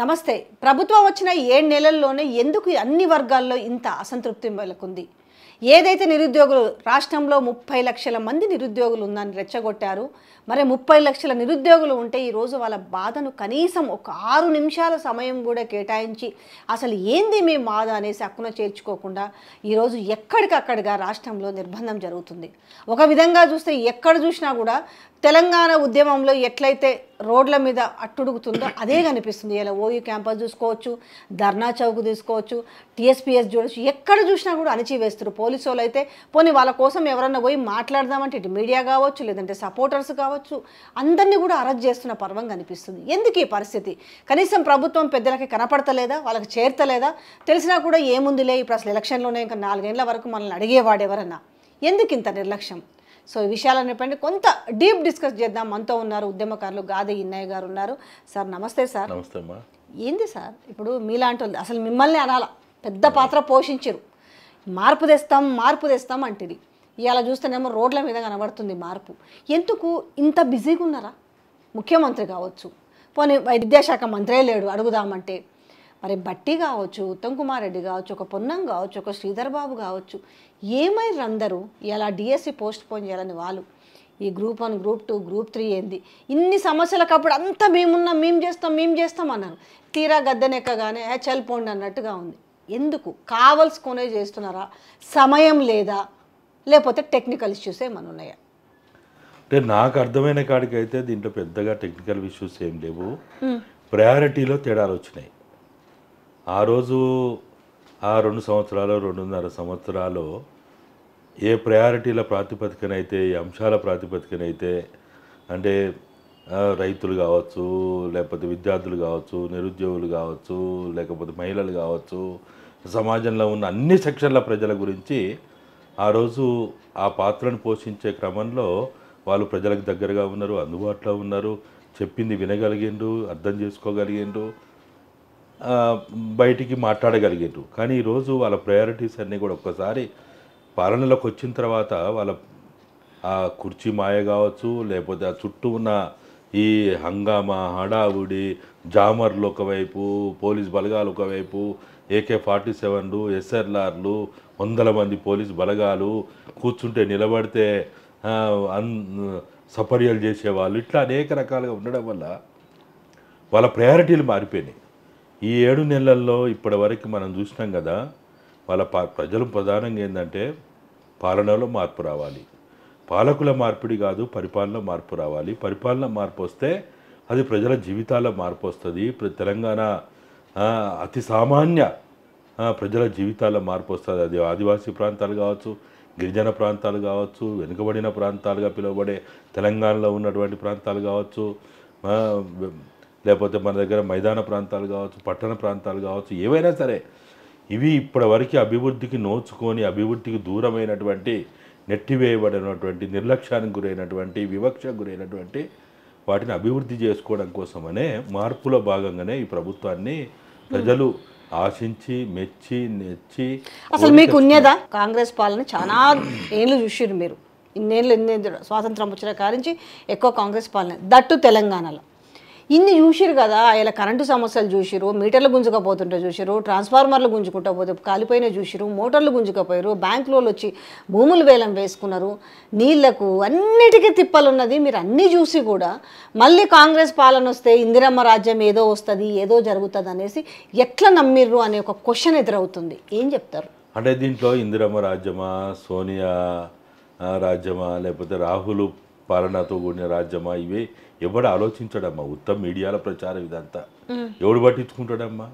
నమస్తే ప్రభుత్వం వచ్చిన ఏడు నెలల్లోనే ఎందుకు అన్ని వర్గాల్లో ఇంత అసంతృప్తి నెలకొంది ఏదైతే నిరుద్యోగులు రాష్ట్రంలో ముప్పై లక్షల మంది నిరుద్యోగులు ఉందని రెచ్చగొట్టారు మరి ముప్పై లక్షల నిరుద్యోగులు ఉంటే ఈరోజు వాళ్ళ బాధను కనీసం ఒక ఆరు నిమిషాల సమయం కూడా కేటాయించి అసలు ఏంది మీ బాధ అనేసి అక్కున చేర్చుకోకుండా ఈరోజు ఎక్కడికక్కడిగా రాష్ట్రంలో నిర్బంధం జరుగుతుంది ఒక విధంగా చూస్తే ఎక్కడ చూసినా కూడా తెలంగాణ ఉద్యమంలో ఎట్లయితే రోడ్ల మీద అట్టుడుగుతుందో అదే కనిపిస్తుంది ఇలా ఓయూ క్యాంపస్ చూసుకోవచ్చు ధర్నా చౌక్ తీసుకోవచ్చు టీఎస్పీఎస్ చూడొచ్చు ఎక్కడ చూసినా కూడా అణిచివేస్తారు పోలీసు వాళ్ళు అయితే పోనీ వాళ్ళ కోసం ఎవరన్నా పోయి మాట్లాడదామంటే ఇటు మీడియా కావచ్చు లేదంటే సపోర్టర్స్ కావచ్చు కావచ్చు అందరినీ కూడా అరెస్ట్ చేస్తున్న పర్వం కనిపిస్తుంది ఎందుకు ఈ పరిస్థితి కనీసం ప్రభుత్వం పెద్దలకి కనపడతలేదా వాళ్ళకి చేరతలేదా తెలిసినా కూడా ఏముందిలే ఇప్పుడు అసలు ఎలక్షన్లోనే ఇంకా నాలుగేళ్ల వరకు మనల్ని అడిగేవాడెవరన్నా ఎందుకు ఇంత నిర్లక్ష్యం సో ఈ చెప్పండి కొంత డీప్ డిస్కస్ చేద్దాం మనతో ఉన్నారు ఉద్యమకారులు గాదే ఇన్నయ్య గారు ఉన్నారు సార్ నమస్తే సార్ నమస్తే అమ్మా ఏంది సార్ ఇప్పుడు మీలాంటి అసలు మిమ్మల్ని అనాల పెద్ద పాత్ర పోషించరు మార్పు తెస్తాం మార్పు తెస్తాం అంటేది ఇవాళ చూస్తేనేమో రోడ్ల మీద కనబడుతుంది మార్పు ఎందుకు ఇంత బిజీగా ఉన్నారా ముఖ్యమంత్రి కావచ్చు పోనీ విద్యాశాఖ మంత్రే లేడు అడుగుదామంటే మరి బట్టి కావచ్చు ఉత్తమ్ కుమార్ రెడ్డి కావచ్చు ఒక పొన్నం కావచ్చు ఒక శ్రీధర్ బాబు కావచ్చు ఏమైనా అందరూ ఇలా డిఎస్సి పోస్ట్ పోన్ చేయాలని వాళ్ళు ఈ group one group two group three ఏంది ఇన్ని సమస్యలకు అప్పుడు అంతా మేమున్నాం మేము చేస్తాం మేము చేస్తాం అన్నారు తీరా గద్దెనెక్కగానే పోండి అన్నట్టుగా ఉంది ఎందుకు కావలసుకునే చేస్తున్నారా సమయం లేదా లేకపోతే టెక్నికల్ ఇష్యూస్ ఏమైనా ఉన్నాయా అంటే నాకు అర్థమైన కాడికి అయితే దీంట్లో పెద్దగా టెక్నికల్ ఇష్యూస్ ఏం లేవు ప్రయారిటీలో తేడాలు వచ్చినాయి ఆ రోజు ఆ రెండు సంవత్సరాలు రెండున్నర సంవత్సరాలు ఏ ప్రయారిటీల ప్రాతిపదికనైతే ఏ అంశాల ప్రాతిపదికనైతే అంటే రైతులు కావచ్చు లేకపోతే విద్యార్థులు కావచ్చు నిరుద్యోగులు కావచ్చు లేకపోతే మహిళలు కావచ్చు సమాజంలో ఉన్న అన్ని సెక్షన్ల ప్రజల గురించి ఆ రోజు ఆ పాత్రను పోషించే క్రమంలో వాళ్ళు ప్రజలకు దగ్గరగా ఉన్నారు అందుబాటులో ఉన్నారు చెప్పింది వినగలిగిండ్రు అర్థం చేసుకోగలిగిండు బయటికి మాట్లాడగలిగిండ్రు కానీ ఈరోజు వాళ్ళ ప్రయారిటీస్ అన్నీ కూడా ఒక్కసారి పాలనలోకి వచ్చిన తర్వాత వాళ్ళ ఆ కుర్చీ మాయ కావచ్చు లేకపోతే ఆ చుట్టూ ఉన్న ఈ హంగామా హడావుడి జామర్లు ఒకవైపు పోలీస్ బలగాలు ఒకవైపు ఏకే ఫార్టీ సెవెన్లు ఎస్ఎల్ఆర్లు వందల మంది పోలీస్ బలగాలు కూర్చుంటే నిలబడితే సపర్యలు చేసేవాళ్ళు ఇట్లా అనేక రకాలుగా ఉండడం వల్ల వాళ్ళ ప్రయారిటీలు మారిపోయినాయి ఈ ఏడు నెలల్లో ఇప్పటివరకు మనం చూసినాం కదా వాళ్ళ ప్రజలు ప్రధానంగా ఏంటంటే పాలనలో మార్పు రావాలి పాలకుల మార్పిడి కాదు పరిపాలన మార్పు రావాలి పరిపాలన మార్పు వస్తే అది ప్రజల జీవితాల్లో మార్పు వస్తుంది తెలంగాణ అతి సామాన్య ప్రజల జీవితాల్లో మార్పు వస్తుంది అది ఆదివాసీ ప్రాంతాలు కావచ్చు గిరిజన ప్రాంతాలు కావచ్చు వెనుకబడిన ప్రాంతాలుగా పిలువబడే తెలంగాణలో ఉన్నటువంటి ప్రాంతాలు కావచ్చు లేకపోతే మన దగ్గర మైదాన ప్రాంతాలు కావచ్చు పట్టణ ప్రాంతాలు కావచ్చు ఏవైనా సరే ఇవి ఇప్పటివరకు అభివృద్ధికి నోచుకొని అభివృద్ధికి దూరమైనటువంటి నెట్టివేయబడినటువంటి నిర్లక్ష్యానికి గురైనటువంటి వివక్ష గురైనటువంటి వాటిని అభివృద్ధి చేసుకోవడం కోసమనే మార్పులో భాగంగానే ఈ ప్రభుత్వాన్ని ప్రజలు ఆశించి మెచ్చి నెచ్చి అసలు మీకు ఉన్నదా కాంగ్రెస్ పాలన చాలా ఏళ్ళు చూసారు మీరు ఇన్నేళ్ళు ఎన్ని స్వాతంత్రం వచ్చిన కారించి ఎక్కువ కాంగ్రెస్ పాలన దట్టు తెలంగాణలో ఇన్ని చూసిరు కదా ఇలా కరెంటు సమస్యలు చూసిరు మీటర్లు గుంజుకపోతుంటే చూసిరు ట్రాన్స్ఫార్మర్లు గుంజుకుంటా పోతే కాలిపోయిన చూసిరు మోటార్లు గుంజుకపోయారు బ్యాంకులో వచ్చి భూములు వేలం వేసుకున్నారు నీళ్లకు అన్నిటికీ తిప్పలున్నది మీరు అన్నీ చూసి కూడా మళ్ళీ కాంగ్రెస్ పాలన వస్తే ఇందిరమ్మ రాజ్యం ఏదో వస్తుంది ఏదో జరుగుతుంది అనేసి ఎట్లా నమ్మిర్రు అనే ఒక క్వశ్చన్ ఎదురవుతుంది ఏం చెప్తారు అంటే దీంట్లో ఇందిరమ్మ రాజ్యమా సోనియా రాజ్యమా లేకపోతే రాహులు పాలనతో కూడిన రాజ్యమా ఇవి ఎవడు ఆలోచించడమ్మా ఉత్తమ మీడియాల ప్రచారం ఇదంతా ఎవడు పట్టించుకుంటాడమ్మా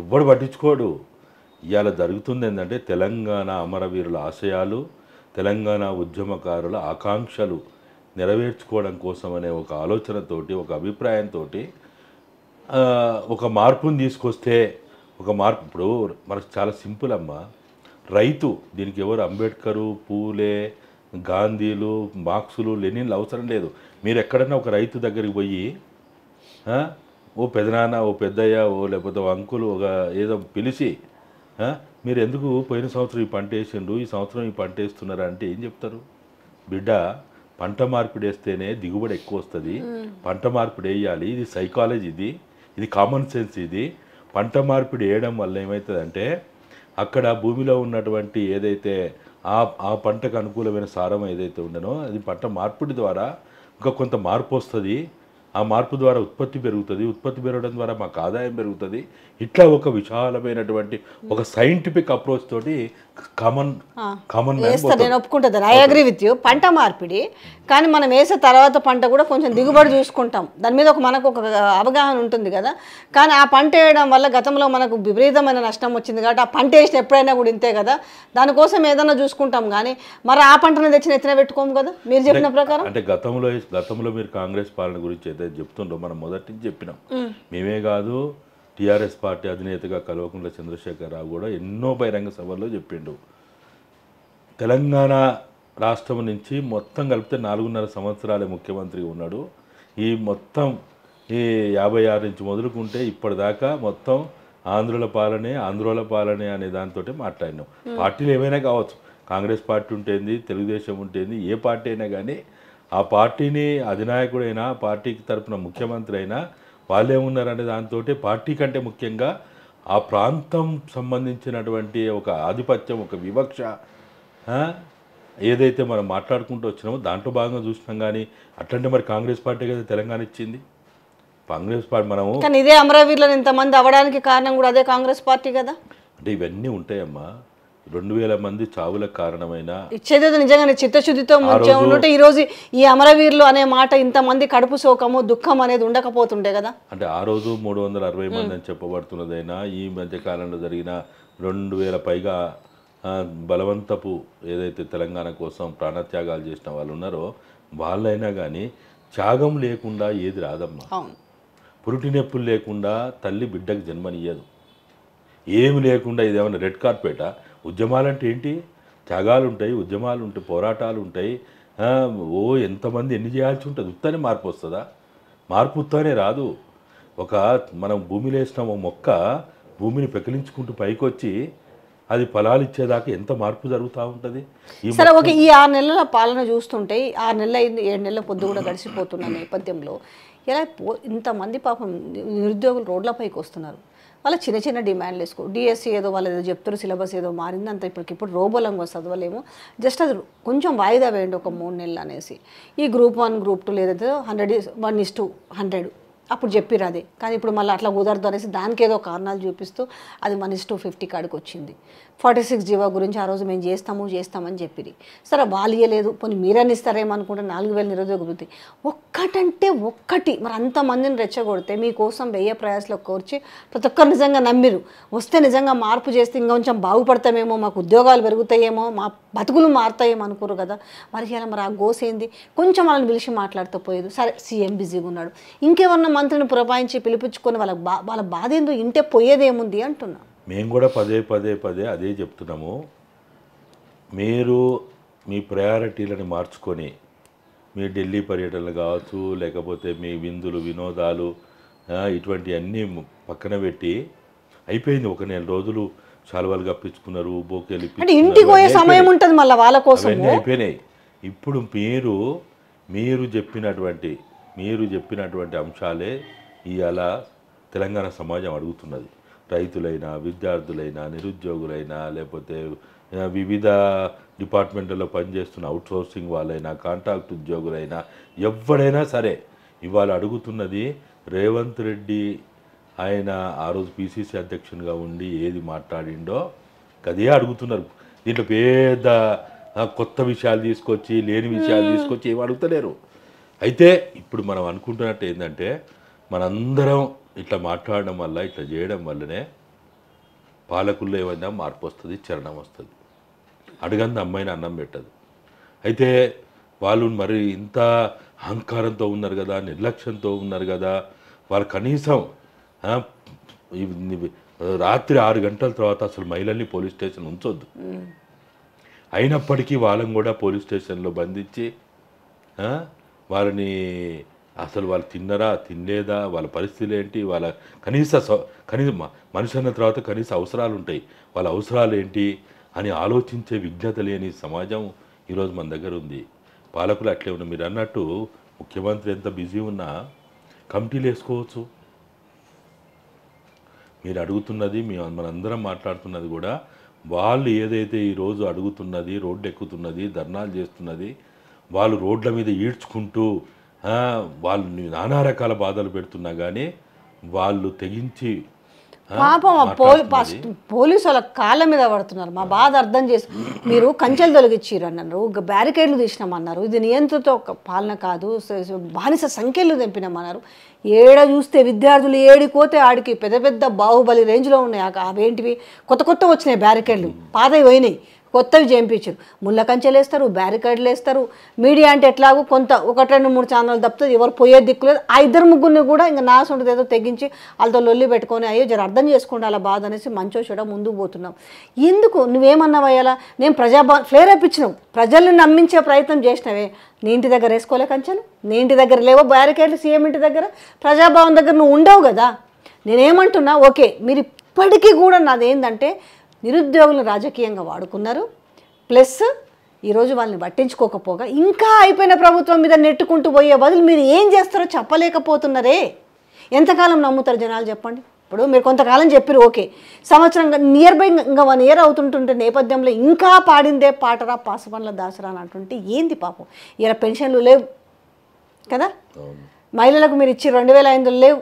ఎవడు పట్టించుకోడు ఇవాళ జరుగుతుంది ఏంటంటే తెలంగాణ అమరవీరుల ఆశయాలు తెలంగాణ ఉద్యమకారుల ఆకాంక్షలు నెరవేర్చుకోవడం కోసం అనే ఒక ఆలోచనతోటి ఒక అభిప్రాయంతో ఒక మార్పును తీసుకొస్తే ఒక మార్పు ఇప్పుడు మనకు చాలా సింపుల్ అమ్మా రైతు దీనికి ఎవరు అంబేద్కరు పూలే గాంధీలు మార్క్సులు లెనిన్లు అవసరం లేదు మీరు ఎక్కడైనా ఒక రైతు దగ్గరికి పోయి ఓ పెదనాన్న ఓ పెద్దయ్య ఓ లేకపోతే ఓ అంకులు ఒక ఏదో పిలిచి మీరు ఎందుకు పోయిన సంవత్సరం ఈ పంట వేసిండ్రు ఈ సంవత్సరం ఈ పంట వేస్తున్నారా అంటే ఏం చెప్తారు బిడ్డ పంట మార్పిడి వేస్తేనే దిగుబడి ఎక్కువ వస్తుంది పంట మార్పిడి వేయాలి ఇది సైకాలజీ ఇది ఇది కామన్ సెన్స్ ఇది పంట మార్పిడి వేయడం వల్ల ఏమవుతుందంటే అక్కడ భూమిలో ఉన్నటువంటి ఏదైతే ఆ ఆ పంటకు అనుకూలమైన సారం ఏదైతే ఉండనో అది పంట మార్పిడి ద్వారా ఇంకా కొంత మార్పు వస్తుంది ఆ మార్పు ద్వారా ఉత్పత్తి పెరుగుతుంది ఉత్పత్తి పెరగడం ద్వారా మాకు ఆదాయం పెరుగుతుంది ఇట్లా ఒక విశాలమైనటువంటి ఒక సైంటిఫిక్ అప్రోచ్ తోటి కామన్ కామన్ వేస్తా నేను ఒప్పుకుంటుంది ఐ విత్ యూ పంట మార్పిడి కానీ మనం వేసే తర్వాత పంట కూడా కొంచెం దిగుబడి చూసుకుంటాం దాని మీద ఒక మనకు ఒక అవగాహన ఉంటుంది కదా కానీ ఆ పంట వేయడం వల్ల గతంలో మనకు విపరీతమైన నష్టం వచ్చింది కాబట్టి ఆ పంట వేసిన ఎప్పుడైనా కూడా ఇంతే కదా దానికోసం ఏదైనా చూసుకుంటాం కానీ మరి ఆ పంటను తెచ్చిన ఎత్తిన పెట్టుకోము కదా మీరు చెప్పిన ప్రకారం అంటే గతంలో గతంలో మీరు కాంగ్రెస్ పాలన గురించి అయితే చెప్తుండో మనం మొదటి నుంచి చెప్పినాం మేమే కాదు టీఆర్ఎస్ పార్టీ అధినేతగా కల్వకుంట్ల చంద్రశేఖరరావు కూడా ఎన్నో బహిరంగ సభల్లో చెప్పిండు తెలంగాణ రాష్ట్రం నుంచి మొత్తం కలిపితే నాలుగున్నర సంవత్సరాలే ముఖ్యమంత్రిగా ఉన్నాడు ఈ మొత్తం ఈ యాభై ఆరు నుంచి మొదలుకుంటే ఇప్పటిదాకా మొత్తం ఆంధ్రుల పాలనే ఆంధ్రోల పాలనే అనే దాంతో మాట్లాడినాం పార్టీలు ఏమైనా కావచ్చు కాంగ్రెస్ పార్టీ ఉంటుంది తెలుగుదేశం ఉంటుంది ఏ పార్టీ అయినా కానీ ఆ పార్టీని అధినాయకుడైనా పార్టీకి తరపున ముఖ్యమంత్రి అయినా వాళ్ళే ఉన్నారనే దాంతో పార్టీ కంటే ముఖ్యంగా ఆ ప్రాంతం సంబంధించినటువంటి ఒక ఆధిపత్యం ఒక వివక్ష ఏదైతే మనం మాట్లాడుకుంటూ వచ్చినామో దాంట్లో భాగంగా చూసినాం కానీ అట్లాంటి మరి కాంగ్రెస్ పార్టీ కదా తెలంగాణ ఇచ్చింది కాంగ్రెస్ పార్టీ మనము కానీ ఇదే అమరావీరులో ఇంతమంది అవడానికి కారణం కూడా అదే కాంగ్రెస్ పార్టీ కదా అంటే ఇవన్నీ ఉంటాయమ్మా రెండు వేల మంది చావులకు కారణమైన ఇచ్చేదేదో నిజంగానే చిత్తశుద్ధితో ఉంటే ఈరోజు ఈ అమరవీరులు అనే మాట ఇంతమంది కడుపు శోకము దుఃఖం అనేది ఉండకపోతుండే కదా అంటే ఆ రోజు మూడు వందల అరవై మంది అని చెప్పబడుతున్నదైనా ఈ మధ్య కాలంలో జరిగిన రెండు వేల పైగా బలవంతపు ఏదైతే తెలంగాణ కోసం ప్రాణత్యాగాలు చేసిన వాళ్ళు ఉన్నారో వాళ్ళైనా కానీ త్యాగం లేకుండా ఏది రాదమ్మా పురుటి లేకుండా తల్లి బిడ్డకు జన్మనియ్యదు ఏమి లేకుండా ఇదేమన్నా రెడ్ కార్పెటా ఉద్యమాలు అంటే ఏంటి త్యాగాలు ఉంటాయి ఉద్యమాలు ఉంటాయి పోరాటాలు ఉంటాయి ఓ ఎంతమంది ఎన్ని చేయాల్సి ఉంటుంది ఉత్తనే మార్పు వస్తుందా మార్పు ఉత్తానే రాదు ఒక మనం భూమిలో వేసిన మొక్క భూమిని పెకిలించుకుంటూ పైకి వచ్చి అది ఫలాలు ఇచ్చేదాకా ఎంత మార్పు జరుగుతూ ఉంటుంది సరే ఒక ఈ ఆరు నెలల పాలన చూస్తుంటే ఆరు నెలల ఏడు నెలల పొద్దు కూడా గడిచిపోతున్న నేపథ్యంలో ఇలా ఇంతమంది పాపం నిరుద్యోగులు రోడ్లపైకి వస్తున్నారు వాళ్ళ చిన్న చిన్న డిమాండ్లు వేసుకో డిఎస్సి e ఏదో వాళ్ళు ఏదో చెప్తారు సిలబస్ ఏదో మారింది అంత ఇప్పటికి ఇప్పుడు రోబోలంగా చదవలేము జస్ట్ అది కొంచెం వాయిదా వేయండి ఒక మూడు నెలలు అనేసి ఈ గ్రూప్ వన్ గ్రూప్ టూ లేదైతే hundred one is two hundred అప్పుడు చెప్పిరు అదే కానీ ఇప్పుడు మళ్ళీ అట్లా కుదరదు అనేసి దానికి ఏదో కారణాలు చూపిస్తూ అది మన టూ ఫిఫ్టీ కాడికి వచ్చింది ఫార్టీ సిక్స్ జీవో గురించి ఆ రోజు మేము చేస్తాము చేస్తామని చెప్పిరి సరే వాళ్ళు ఇవ్వలేదు పోనీ మీరని అనుకుంటే నాలుగు వేల నిరుద్యోగ వృద్ధి ఒక్కటంటే ఒక్కటి మరి అంతమందిని రెచ్చగొడితే మీకోసం వెయ్యి ప్రయాసలో కోర్చి ప్రతి ఒక్కరు నిజంగా నమ్మిరు వస్తే నిజంగా మార్పు చేస్తే ఇంకా కొంచెం బాగుపడతామేమో మాకు ఉద్యోగాలు పెరుగుతాయేమో మా బతుకులు మారుతాయేమో అనుకోరు కదా మరి ఇలా మరి ఆ గోసేంది కొంచెం వాళ్ళని పిలిచి మాట్లాడుతూ పోయేది సరే సీఎం బిజీగా ఉన్నాడు ఇంకేమన్నా మంత్రిని పురపాయించి పిలిపించుకొని వాళ్ళకి బా వాళ్ళ బాధ ఏందో ఇంటే పోయేదేముంది అంటున్నా మేము కూడా పదే పదే పదే అదే చెప్తున్నాము మీరు మీ ప్రయారిటీలను మార్చుకొని మీ ఢిల్లీ పర్యటనలు కావచ్చు లేకపోతే మీ విందులు వినోదాలు ఇటువంటి అన్నీ పక్కన పెట్టి అయిపోయింది ఒక నెల రోజులు శాలువాలు కప్పించుకున్నారు బోకేలు ఇంటికి పోయే సమయం ఉంటుంది మళ్ళీ వాళ్ళ కోసం అయిపోయినాయి ఇప్పుడు మీరు మీరు చెప్పినటువంటి మీరు చెప్పినటువంటి అంశాలే ఇవాళ తెలంగాణ సమాజం అడుగుతున్నది రైతులైనా విద్యార్థులైనా నిరుద్యోగులైనా లేకపోతే వివిధ డిపార్ట్మెంట్లలో పనిచేస్తున్న అవుట్సోర్సింగ్ వాళ్ళైనా కాంట్రాక్ట్ ఉద్యోగులైనా ఎవడైనా సరే ఇవాళ అడుగుతున్నది రేవంత్ రెడ్డి ఆయన ఆ రోజు పిసిసి అధ్యక్షునిగా ఉండి ఏది మాట్లాడిండో కదే అడుగుతున్నారు దీంట్లో పెద్ద కొత్త విషయాలు తీసుకొచ్చి లేని విషయాలు తీసుకొచ్చి ఏమి అడుగుతలేరు అయితే ఇప్పుడు మనం అనుకుంటున్నట్టు ఏంటంటే మనందరం ఇట్లా మాట్లాడడం వల్ల ఇట్లా చేయడం వల్లనే పాలకుల్లో ఏమైనా మార్పు వస్తుంది చరణం వస్తుంది అడగంది అమ్మాయిని అన్నం పెట్టదు అయితే వాళ్ళు మరి ఇంత అహంకారంతో ఉన్నారు కదా నిర్లక్ష్యంతో ఉన్నారు కదా వాళ్ళు కనీసం రాత్రి ఆరు గంటల తర్వాత అసలు మహిళల్ని పోలీస్ స్టేషన్ ఉంచొద్దు అయినప్పటికీ వాళ్ళని కూడా పోలీస్ స్టేషన్లో బంధించి వాళ్ళని అసలు వాళ్ళు తిన్నరా తినలేదా వాళ్ళ పరిస్థితులు ఏంటి వాళ్ళ కనీస కనీస మనిషి అన్న తర్వాత కనీస అవసరాలు ఉంటాయి వాళ్ళ అవసరాలు ఏంటి అని ఆలోచించే విజ్ఞత లేని సమాజం ఈరోజు మన దగ్గర ఉంది పాలకులు అట్లే ఉన్నారు మీరు అన్నట్టు ముఖ్యమంత్రి ఎంత బిజీ ఉన్నా కమిటీలు వేసుకోవచ్చు మీరు అడుగుతున్నది మీ మనందరం మాట్లాడుతున్నది కూడా వాళ్ళు ఏదైతే ఈరోజు అడుగుతున్నది రోడ్డు ఎక్కుతున్నది ధర్నాలు చేస్తున్నది వాళ్ళు రోడ్ల మీద ఈడ్చుకుంటూ వాళ్ళు నానా రకాల బాధలు పెడుతున్నా కానీ వాళ్ళు తెగించి పాపం పోలీసు వాళ్ళ కాళ్ళ మీద పడుతున్నారు మా బాధ అర్థం చేసి మీరు కంచెలు తొలగించారు అన్నారు బ్యారికేడ్లు తీసినామన్నారు ఇది నియంత్రిత పాలన కాదు బానిస సంఖ్యలు తెంపినామన్నారు ఏడ చూస్తే విద్యార్థులు ఏడికోతే ఆడికి పెద్ద పెద్ద బాహుబలి రేంజ్లో ఉన్నాయి అవేంటివి కొత్త కొత్త వచ్చినాయి బ్యారికేడ్లు పాతవి పోయినాయి కొత్తవి చేయించారు ముళ్ళ కంచెలు వేస్తారు బ్యారికేడ్లు వేస్తారు మీడియా అంటే ఎట్లాగో కొంత ఒకటి రెండు మూడు ఛానల్ తప్పుతుంది ఎవరు పోయే దిక్కు లేదు ఆ ఇద్దరు ముగ్గురిని కూడా ఇంకా నాశ ఉంటుంది ఏదో తెగించి వాళ్ళతో లొల్లి పెట్టుకొని అయ్యో జర అర్థం చేసుకోండి అలా బాధ అనేసి మంచో చూడడం ముందుకు పోతున్నాం ఎందుకు అయ్యాలా నేను ప్రజా ఫ్లేర్ అప్పించినావు ప్రజల్ని నమ్మించే ప్రయత్నం చేసినవే నీ ఇంటి దగ్గర వేసుకోలే కంచెలు నీ ఇంటి దగ్గర లేవో బ్యారికేడ్లు సీఎం ఇంటి దగ్గర ప్రజాభవన్ దగ్గర నువ్వు ఉండవు కదా నేనేమంటున్నా ఓకే మీరు ఇప్పటికీ కూడా నాదేంటంటే నిరుద్యోగులు రాజకీయంగా వాడుకున్నారు ప్లస్ ఈరోజు వాళ్ళని పట్టించుకోకపోగా ఇంకా అయిపోయిన ప్రభుత్వం మీద నెట్టుకుంటూ పోయే బదులు మీరు ఏం చేస్తారో చెప్పలేకపోతున్నారే ఎంతకాలం నమ్ముతారు జనాలు చెప్పండి ఇప్పుడు మీరు కొంతకాలం చెప్పారు ఓకే సంవత్సరం నియర్ బై ఇంకా వన్ ఇయర్ అవుతుంటుంటే నేపథ్యంలో ఇంకా పాడిందే పాటరా పాసుపండ్ల దాసరా అని అంటుంటే ఏంది పాపం ఇలా పెన్షన్లు లేవు కదా మహిళలకు మీరు ఇచ్చి రెండు వేల ఐదు లేవు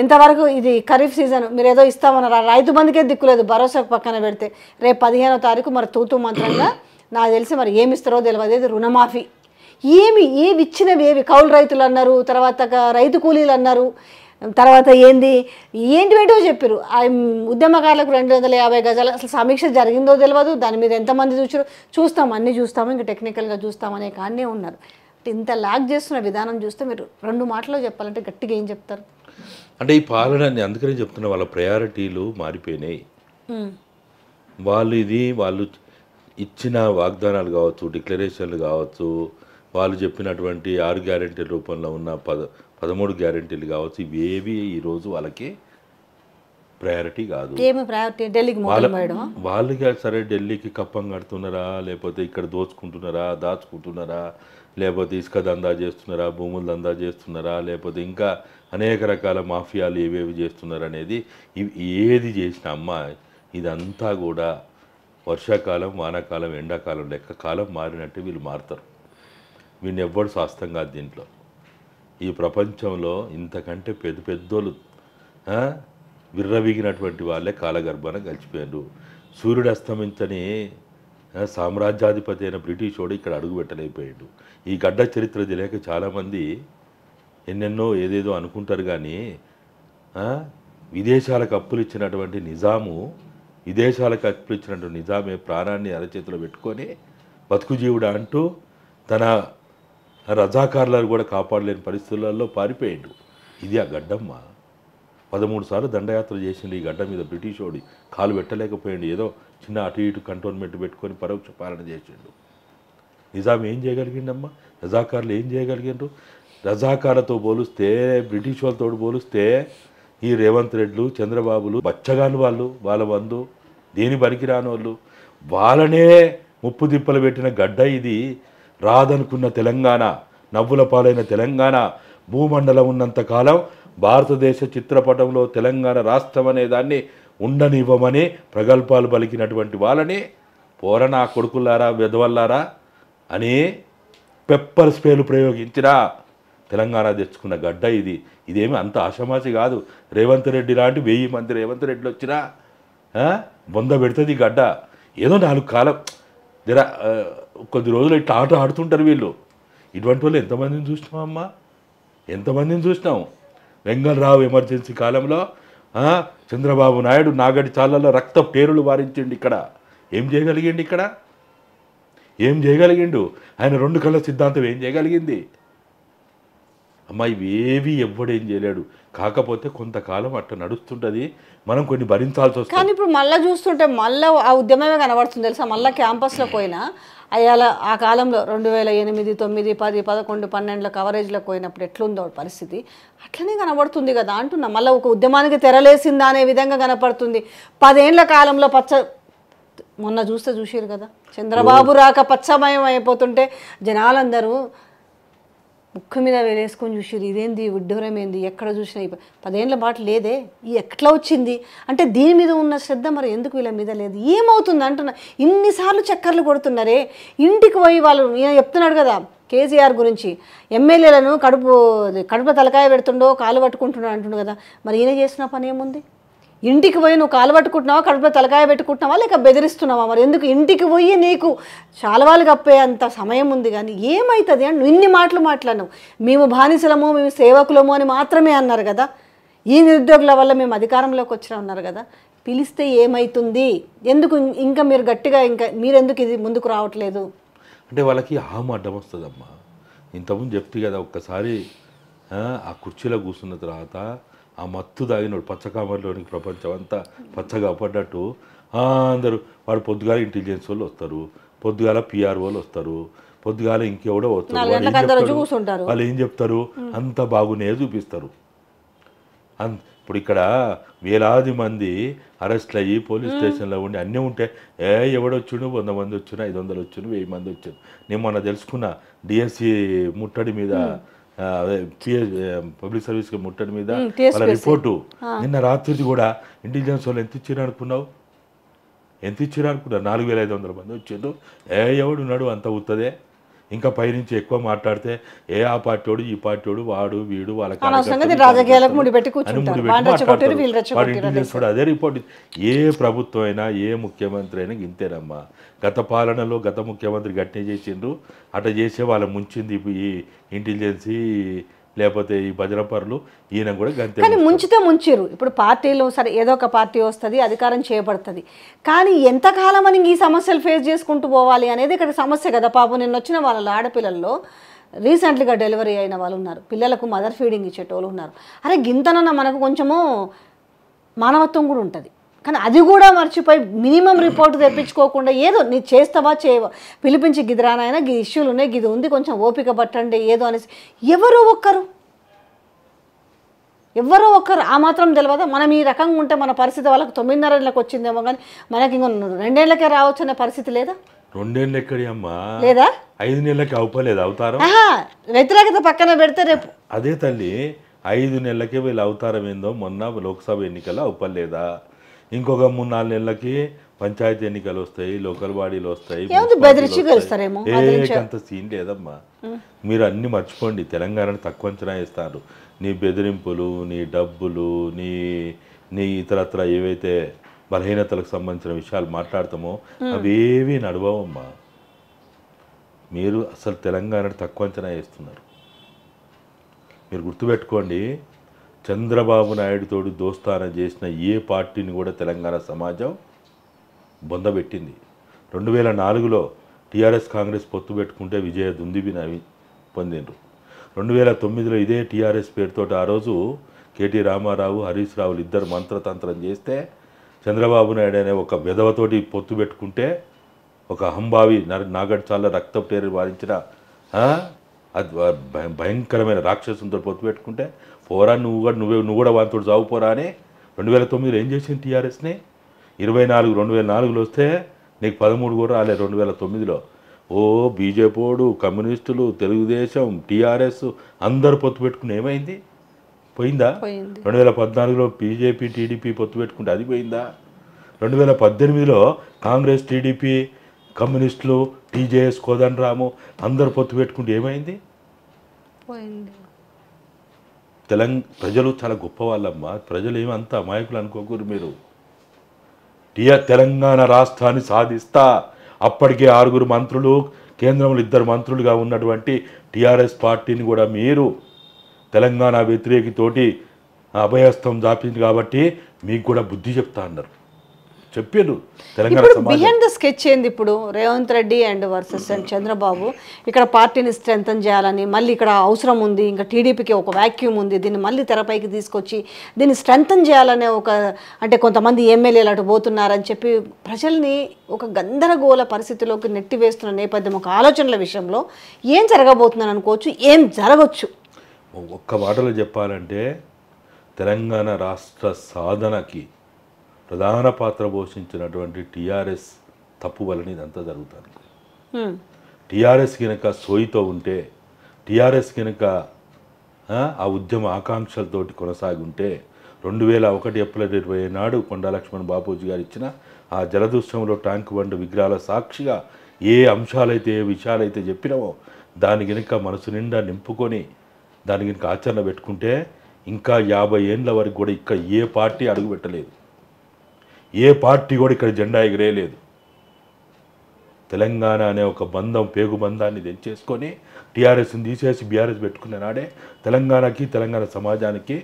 ఇంతవరకు ఇది ఖరీఫ్ సీజన్ మీరు ఏదో ఇస్తామన్నారు రైతు మందికే దిక్కులేదు భరోసాకు పక్కన పెడితే రేపు పదిహేనో తారీఖు మరి తూతూ మంత్రంగా నాకు తెలిసి మరి ఏమి ఇస్తారో తెలియదు రుణమాఫీ ఏమి ఏవి ఇచ్చినవి ఏవి కౌలు రైతులు అన్నారు తర్వాత రైతు కూలీలు అన్నారు తర్వాత ఏంది ఏంటో చెప్పారు ఆ ఉద్యమకారులకు రెండు వందల యాభై గజాల అసలు సమీక్ష జరిగిందో తెలియదు దాని మీద ఎంతమంది చూసారు చూస్తాం అన్నీ చూస్తాము ఇంకా టెక్నికల్గా చూస్తామనే కానీ ఉన్నారు ఇంత లాగ్ చేస్తున్న విధానం చూస్తే మీరు రెండు మాటలు చెప్పాలంటే గట్టిగా ఏం చెప్తారు అంటే ఈ పాలన అందుకనే చెప్తున్నా వాళ్ళ ప్రయారిటీలు మారిపోయినాయి వాళ్ళు ఇది వాళ్ళు ఇచ్చిన వాగ్దానాలు కావచ్చు డిక్లరేషన్లు కావచ్చు వాళ్ళు చెప్పినటువంటి ఆరు గ్యారంటీ రూపంలో ఉన్న పద పదమూడు గ్యారంటీలు కావచ్చు ఇవేవి ఈరోజు వాళ్ళకి ప్రయారిటీ కాదు ఏమి వాళ్ళకి సరే ఢిల్లీకి కప్పం కడుతున్నారా లేకపోతే ఇక్కడ దోచుకుంటున్నారా దాచుకుంటున్నారా లేకపోతే ఇసుక దందా చేస్తున్నారా భూముల దందా చేస్తున్నారా లేకపోతే ఇంకా అనేక రకాల మాఫియాలు ఏవేవి చేస్తున్నారు అనేది ఏది చేసిన అమ్మ ఇదంతా కూడా వర్షాకాలం వానాకాలం ఎండాకాలం లెక్క కాలం మారినట్టు వీళ్ళు మారుతారు వీళ్ళు ఎవ్వరు శాస్త్రం కాదు దీంట్లో ఈ ప్రపంచంలో ఇంతకంటే పెద్ద పెద్దోళ్ళు విర్రవీగినటువంటి వాళ్ళే కాలగర్భాన్ని కలిసిపోయారు సూర్యుడు అస్తమించని సామ్రాజ్యాధిపతి అయిన వాడు ఇక్కడ అడుగుపెట్టలేకపోయాడు ఈ గడ్డ చరిత్ర తెలియక చాలామంది ఎన్నెన్నో ఏదేదో అనుకుంటారు కానీ విదేశాలకు అప్పులు ఇచ్చినటువంటి నిజాము విదేశాలకు అప్పులు ఇచ్చినటువంటి నిజామే ప్రాణాన్ని అరచేతిలో పెట్టుకొని బతుకుజీవుడు అంటూ తన రజాకారులను కూడా కాపాడలేని పరిస్థితులలో పారిపోయాడు ఇది ఆ గడ్డమ్మ పదమూడు సార్లు దండయాత్ర చేసిండు ఈ గడ్డ మీద బ్రిటిష్ వాడు కాలు పెట్టలేకపోయిండు ఏదో చిన్న అటు ఇటు కంటోన్మెంట్ పెట్టుకొని పరోక్ష పాలన చేసిండు నిజాం ఏం చేయగలిగిండమ్మా రజాకారులు ఏం చేయగలిగిండ్రు రజాకారులతో పోలిస్తే బ్రిటిష్ వాళ్ళతో పోలిస్తే ఈ రేవంత్ రెడ్లు చంద్రబాబులు బచ్చగాని వాళ్ళు వాళ్ళ బంధు దేని రాని వాళ్ళు వాళ్ళనే ముప్పు దిప్పలు పెట్టిన గడ్డ ఇది రాదనుకున్న తెలంగాణ నవ్వుల పాలైన తెలంగాణ భూమండలం ఉన్నంతకాలం భారతదేశ చిత్రపటంలో తెలంగాణ రాష్ట్రం అనే దాన్ని ఉండనివ్వమని ప్రగల్భాలు పలికినటువంటి వాళ్ళని పోరనా కొడుకులారా వెధవల్లారా అని పెప్పర్ స్ప్రేలు ప్రయోగించినా తెలంగాణ తెచ్చుకున్న గడ్డ ఇది ఇదేమి అంత అసమాసి కాదు రేవంత్ రెడ్డి లాంటి వెయ్యి మంది రేవంత్ రెడ్డిలు వచ్చినా బొంద పెడుతుంది గడ్డ ఏదో నాలుగు కాలం జర కొద్ది రోజులు ఇట్లా ఆట ఆడుతుంటారు వీళ్ళు ఇటువంటి వాళ్ళు ఎంతమందిని చూసినామమ్మా ఎంతమందిని చూసినాం వెంగళరావు ఎమర్జెన్సీ కాలంలో చంద్రబాబు నాయుడు నాగడి చాలల్లో రక్త పేరులు వారించండి ఇక్కడ ఏం చేయగలిగిండి ఇక్కడ ఏం చేయగలిగిండు ఆయన రెండు కళ్ళ సిద్ధాంతం ఏం చేయగలిగింది అమ్మాయి ఇవేవి ఎవ్వడేం చేయలేడు కాకపోతే కొంతకాలం అట్లా నడుస్తుంటది మనం కొన్ని భరించాల్సి వస్తుంది కానీ ఇప్పుడు మళ్ళీ చూస్తుంటే మళ్ళీ ఆ ఉద్యమమే కనబడుతుంది తెలుసా మళ్ళీ క్యాంపస్లో పోయినా అయ్యాల ఆ కాలంలో రెండు వేల ఎనిమిది తొమ్మిది పది పదకొండు పన్నెండులో కవరేజ్లకు పోయినప్పుడు ఎట్లుందో పరిస్థితి అట్లనే కనబడుతుంది కదా అంటున్నా మళ్ళీ ఒక ఉద్యమానికి తెరలేసిందా అనే విధంగా కనపడుతుంది పదేండ్ల కాలంలో పచ్చ మొన్న చూస్తే చూసారు కదా చంద్రబాబు రాక పచ్చమయం అయిపోతుంటే జనాలందరూ ముక్క మీద వేసుకొని చూసిరు ఇదేంది విడ్డూరం ఏంది ఎక్కడ చూసినా పదేళ్ళ బాట లేదే ఎట్లా వచ్చింది అంటే దీని మీద ఉన్న శ్రద్ధ మరి ఎందుకు వీళ్ళ మీద లేదు ఏమవుతుంది అంటున్నా ఇన్నిసార్లు చక్కర్లు కొడుతున్నారే ఇంటికి పోయి వాళ్ళు చెప్తున్నాడు కదా కేసీఆర్ గురించి ఎమ్మెల్యేలను కడుపు కడుపు తలకాయ పెడుతుండో కాలు పట్టుకుంటున్నాడు అంటుండు కదా మరి ఈయన చేసిన పని ఏముంది ఇంటికి పోయి నువ్వు కాలుపట్టుకుంటున్నావా కడుపులో తలకాయ పెట్టుకుంటున్నావా లేక బెదిరిస్తున్నావా మరి ఎందుకు ఇంటికి పోయి నీకు కప్పే అంత సమయం ఉంది కానీ ఏమవుతుంది అని నువ్వు ఇన్ని మాటలు మాట్లాడు మేము బానిసలము మేము సేవకులము అని మాత్రమే అన్నారు కదా ఈ నిరుద్యోగుల వల్ల మేము అధికారంలోకి వచ్చినా ఉన్నారు కదా పిలిస్తే ఏమవుతుంది ఎందుకు ఇంకా మీరు గట్టిగా ఇంకా మీరు ఎందుకు ఇది ముందుకు రావట్లేదు అంటే వాళ్ళకి ఆమె అడ్డం వస్తుందమ్మా ఇంతకుముందు చెప్తే కదా ఒక్కసారి ఆ కుర్చీలో కూర్చున్న తర్వాత ఆ మత్తు తాగినాడు పచ్చకామర్లోనికి ప్రపంచం అంతా పచ్చగా పడ్డట్టు అందరూ వాడు పొద్దుగాల ఇంటెలిజెన్స్ వాళ్ళు వస్తారు పొద్దుగాల వాళ్ళు వస్తారు పొద్దుగాల ఇంకెవడో వస్తారు వాళ్ళు ఏం చెప్తారు అంత బాగునే చూపిస్తారు అంత ఇప్పుడు ఇక్కడ వేలాది మంది అరెస్ట్లు అయ్యి పోలీస్ స్టేషన్లో ఉండి అన్నీ ఉంటే ఏ ఎవడొచ్చును వంద మంది వచ్చినా ఐదు వందలు వచ్చును వెయ్యి మంది వచ్చును నేను మొన్న తెలుసుకున్న డిఎస్సి e ముట్టడి మీద పబ్లిక్ సర్వీస్ ముట్టడి మీద వాళ్ళ రిపోర్టు నిన్న రాత్రిది కూడా ఇంటెలిజెన్స్ వాళ్ళు ఎంత ఇచ్చినా అనుకున్నావు ఎంత ఇచ్చినా అనుకున్నారు నాలుగు వేల ఐదు వందల మంది వచ్చారు ఏ ఎవడు ఉన్నాడు అంత ఉత్తదే ఇంకా పైనుంచి ఎక్కువ మాట్లాడితే ఏ ఆ పార్టీ ఈ పార్టీ వాడు వీడు వాళ్ళకి వాడు అదే రిపోర్ట్ ఏ ప్రభుత్వం అయినా ఏ ముఖ్యమంత్రి అయినా ఇంతేనమ్మా గత పాలనలో గత ముఖ్యమంత్రి గట్టి చేసిండ్రు అట చేసే వాళ్ళ ముంచింది ఈ ఇంటెలిజెన్సీ లేకపోతే ఈ భజన ఈయన కూడా గంతే కానీ ముంచితే ముంచారు ఇప్పుడు పార్టీలో సరే ఏదో ఒక పార్టీ వస్తుంది అధికారం చేయబడుతుంది కానీ ఎంతకాలం అని ఈ సమస్యలు ఫేస్ చేసుకుంటూ పోవాలి అనేది ఇక్కడ సమస్య కదా పాపం నిన్న వచ్చిన వాళ్ళ ఆడపిల్లల్లో రీసెంట్లీగా డెలివరీ అయిన వాళ్ళు ఉన్నారు పిల్లలకు మదర్ ఫీడింగ్ ఇచ్చేటోళ్ళు ఉన్నారు అరే గింతనన్న మనకు కొంచెము మానవత్వం కూడా ఉంటుంది కానీ అది కూడా మర్చిపోయి మినిమం రిపోర్ట్ తెప్పించుకోకుండా ఏదో నీ చేస్తావా చేయవా పిలిపించి గిదిరానైనా గీ ఇష్యూలు ఉన్నాయి ఇది ఉంది కొంచెం ఓపిక పట్టండి ఏదో అనేసి ఎవరు ఒక్కరు ఎవరో ఒకరు ఆ మాత్రం తెలియదు మనం ఈ రకంగా ఉంటే మన పరిస్థితి వాళ్ళకి తొమ్మిదిన్నరలకు వచ్చిందేమో కానీ మనకి ఇంకా రెండేళ్ళకే రావచ్చు అనే పరిస్థితి లేదా లేదా ఐదు నెలలకి వ్యతిరేకత పక్కన పెడితే రేపు అదే తల్లి ఐదు నెలలకే వీళ్ళు అవతారం ఏందో మొన్న లోక్సభ ఎన్నికల్లో అవ్వలేదా ఇంకొక మూడు నాలుగు నెలలకి పంచాయతీ ఎన్నికలు వస్తాయి లోకల్ బాడీలు వస్తాయి అంత సీన్ లేదమ్మా మీరు అన్ని మర్చిపోండి తెలంగాణని తక్కువ అంచనా ఇస్తారు నీ బెదిరింపులు నీ డబ్బులు నీ నీ ఇతరత్ర ఏవైతే బలహీనతలకు సంబంధించిన విషయాలు మాట్లాడతామో అవేవి నడవమ్మా మీరు అసలు తెలంగాణను తక్కువ అంచనా వేస్తున్నారు మీరు గుర్తుపెట్టుకోండి చంద్రబాబు నాయుడుతోడు దోస్తాన చేసిన ఏ పార్టీని కూడా తెలంగాణ సమాజం బొందబెట్టింది రెండు వేల నాలుగులో టీఆర్ఎస్ కాంగ్రెస్ పొత్తు పెట్టుకుంటే విజయ దుందిబిని పొందిండ్రు రెండు వేల తొమ్మిదిలో ఇదే టీఆర్ఎస్ పేరుతో ఆ రోజు కేటీ రామారావు హరీష్ రావులు ఇద్దరు మంత్రతంత్రం చేస్తే చంద్రబాబు నాయుడు అనే ఒక విధవతోటి పొత్తు పెట్టుకుంటే ఒక అహంభావి నాగడ్చాల రక్త పేరు వారించిన భయంకరమైన రాక్షసంతో పొత్తు పెట్టుకుంటే పోరా నువ్వు కూడా నువ్వే నువ్వు కూడా వాటితో చావుపోరా అని రెండు వేల తొమ్మిదిలో ఏం చేసింది టీఆర్ఎస్ని ఇరవై నాలుగు రెండు వేల నాలుగులో వస్తే నీకు పదమూడు కూడా రాలేదు రెండు వేల తొమ్మిదిలో ఓ బీజేపోడు కమ్యూనిస్టులు తెలుగుదేశం టీఆర్ఎస్ అందరు పొత్తు పెట్టుకుని ఏమైంది పోయిందా రెండు వేల పద్నాలుగులో బీజేపీ టీడీపీ పొత్తు పెట్టుకుంటే అది పోయిందా రెండు వేల పద్దెనిమిదిలో కాంగ్రెస్ టీడీపీ కమ్యూనిస్టులు టీజేఎస్ కోదండరాము అందరు పొత్తు పెట్టుకుంటే ఏమైంది తెలంగాణ ప్రజలు చాలా గొప్పవాళ్ళమ్మా ప్రజలు ఏమంతా అమాయకులు అనుకోకూరు మీరు టీఆ తెలంగాణ రాష్ట్రాన్ని సాధిస్తా అప్పటికే ఆరుగురు మంత్రులు కేంద్రంలో ఇద్దరు మంత్రులుగా ఉన్నటువంటి టీఆర్ఎస్ పార్టీని కూడా మీరు తెలంగాణ వ్యతిరేకితోటి అభయస్థం దాపింది కాబట్టి మీకు కూడా బుద్ధి చెప్తా అన్నారు చెప్పారు ఇప్పుడు బిహైండ్ ద స్కెచ్ ఏంది ఇప్పుడు Revanth Reddy and versus and Chandrababu ఇక్కడ పార్టీని స్ట్రెంగ్తన్ చేయాలని మళ్ళీ ఇక్కడ అవసరం ఉంది ఇంకా టీడీపీకి ఒక వ్యాక్యూమ్ ఉంది దీన్ని మళ్ళీ తెరపైకి తీసుకొచ్చి దీన్ని స్ట్రెంగ్తన్ చేయాలనే ఒక అంటే కొంతమంది ఎమ్మెల్యేలు అటు పోతున్నారని చెప్పి ప్రజల్ని ఒక గందరగోళ పరిస్థితిలోకి నెట్టివేస్తున్న నేపథ్యం ఒక ఆలోచనల విషయంలో ఏం జరగబోతుందని అనుకోవచ్చు ఏం జరగచ్చు ఒక్క మాటలో చెప్పాలంటే తెలంగాణ రాష్ట్ర సాధనకి ప్రధాన పాత్ర పోషించినటువంటి టీఆర్ఎస్ తప్పు వలన ఇదంతా జరుగుతుంది టీఆర్ఎస్ కనుక సోయితో ఉంటే టీఆర్ఎస్ కనుక ఆ ఉద్యమ ఆకాంక్షలతోటి కొనసాగి ఉంటే రెండు వేల ఒకటి ఏప్రిల్ ఇరవై నాడు కొండా లక్ష్మణ్ బాపూజీ గారు ఇచ్చిన ఆ జలదృశ్యంలో ట్యాంక్ బండ్ విగ్రహాల సాక్షిగా ఏ అంశాలైతే ఏ విషయాలైతే చెప్పినామో దాని గనుక మనసు నిండా నింపుకొని దాని కనుక ఆచరణ పెట్టుకుంటే ఇంకా యాభై ఏండ్ల వరకు కూడా ఇంకా ఏ పార్టీ అడుగు పెట్టలేదు ఏ పార్టీ కూడా ఇక్కడ జెండా ఎగిరేయలేదు తెలంగాణ అనే ఒక బంధం పేగు బంధాన్ని తెంచేసుకొని టీఆర్ఎస్ని తీసేసి బీఆర్ఎస్ పెట్టుకునే నాడే తెలంగాణకి తెలంగాణ సమాజానికి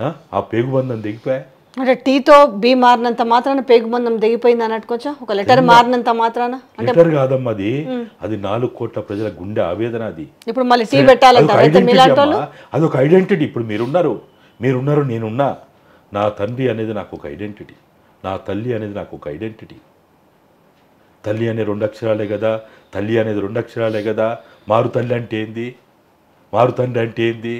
ఆ పేగు బంధం దిగిపోయా అంటే టీతో బి మారినంత మాత్రాన పేగుబంధం దిగిపోయింది అన్నట్టుకోవచ్చా ఒక లెటర్ మారినంత మాత్రాన లెటర్ కాదమ్మా అది అది నాలుగు కోట్ల ప్రజల గుండె ఆవేదన అది ఇప్పుడు మళ్ళీ టీ అది ఒక ఐడెంటిటీ ఇప్పుడు మీరున్నారు మీరున్నారు నేనున్నా నా తండ్రి అనేది నాకు ఒక ఐడెంటిటీ నా తల్లి అనేది నాకు ఒక ఐడెంటిటీ తల్లి అనే రెండు అక్షరాలే కదా తల్లి అనేది రెండు అక్షరాలే కదా మారు తల్లి అంటే ఏంది మారు తండ్రి అంటే ఏంది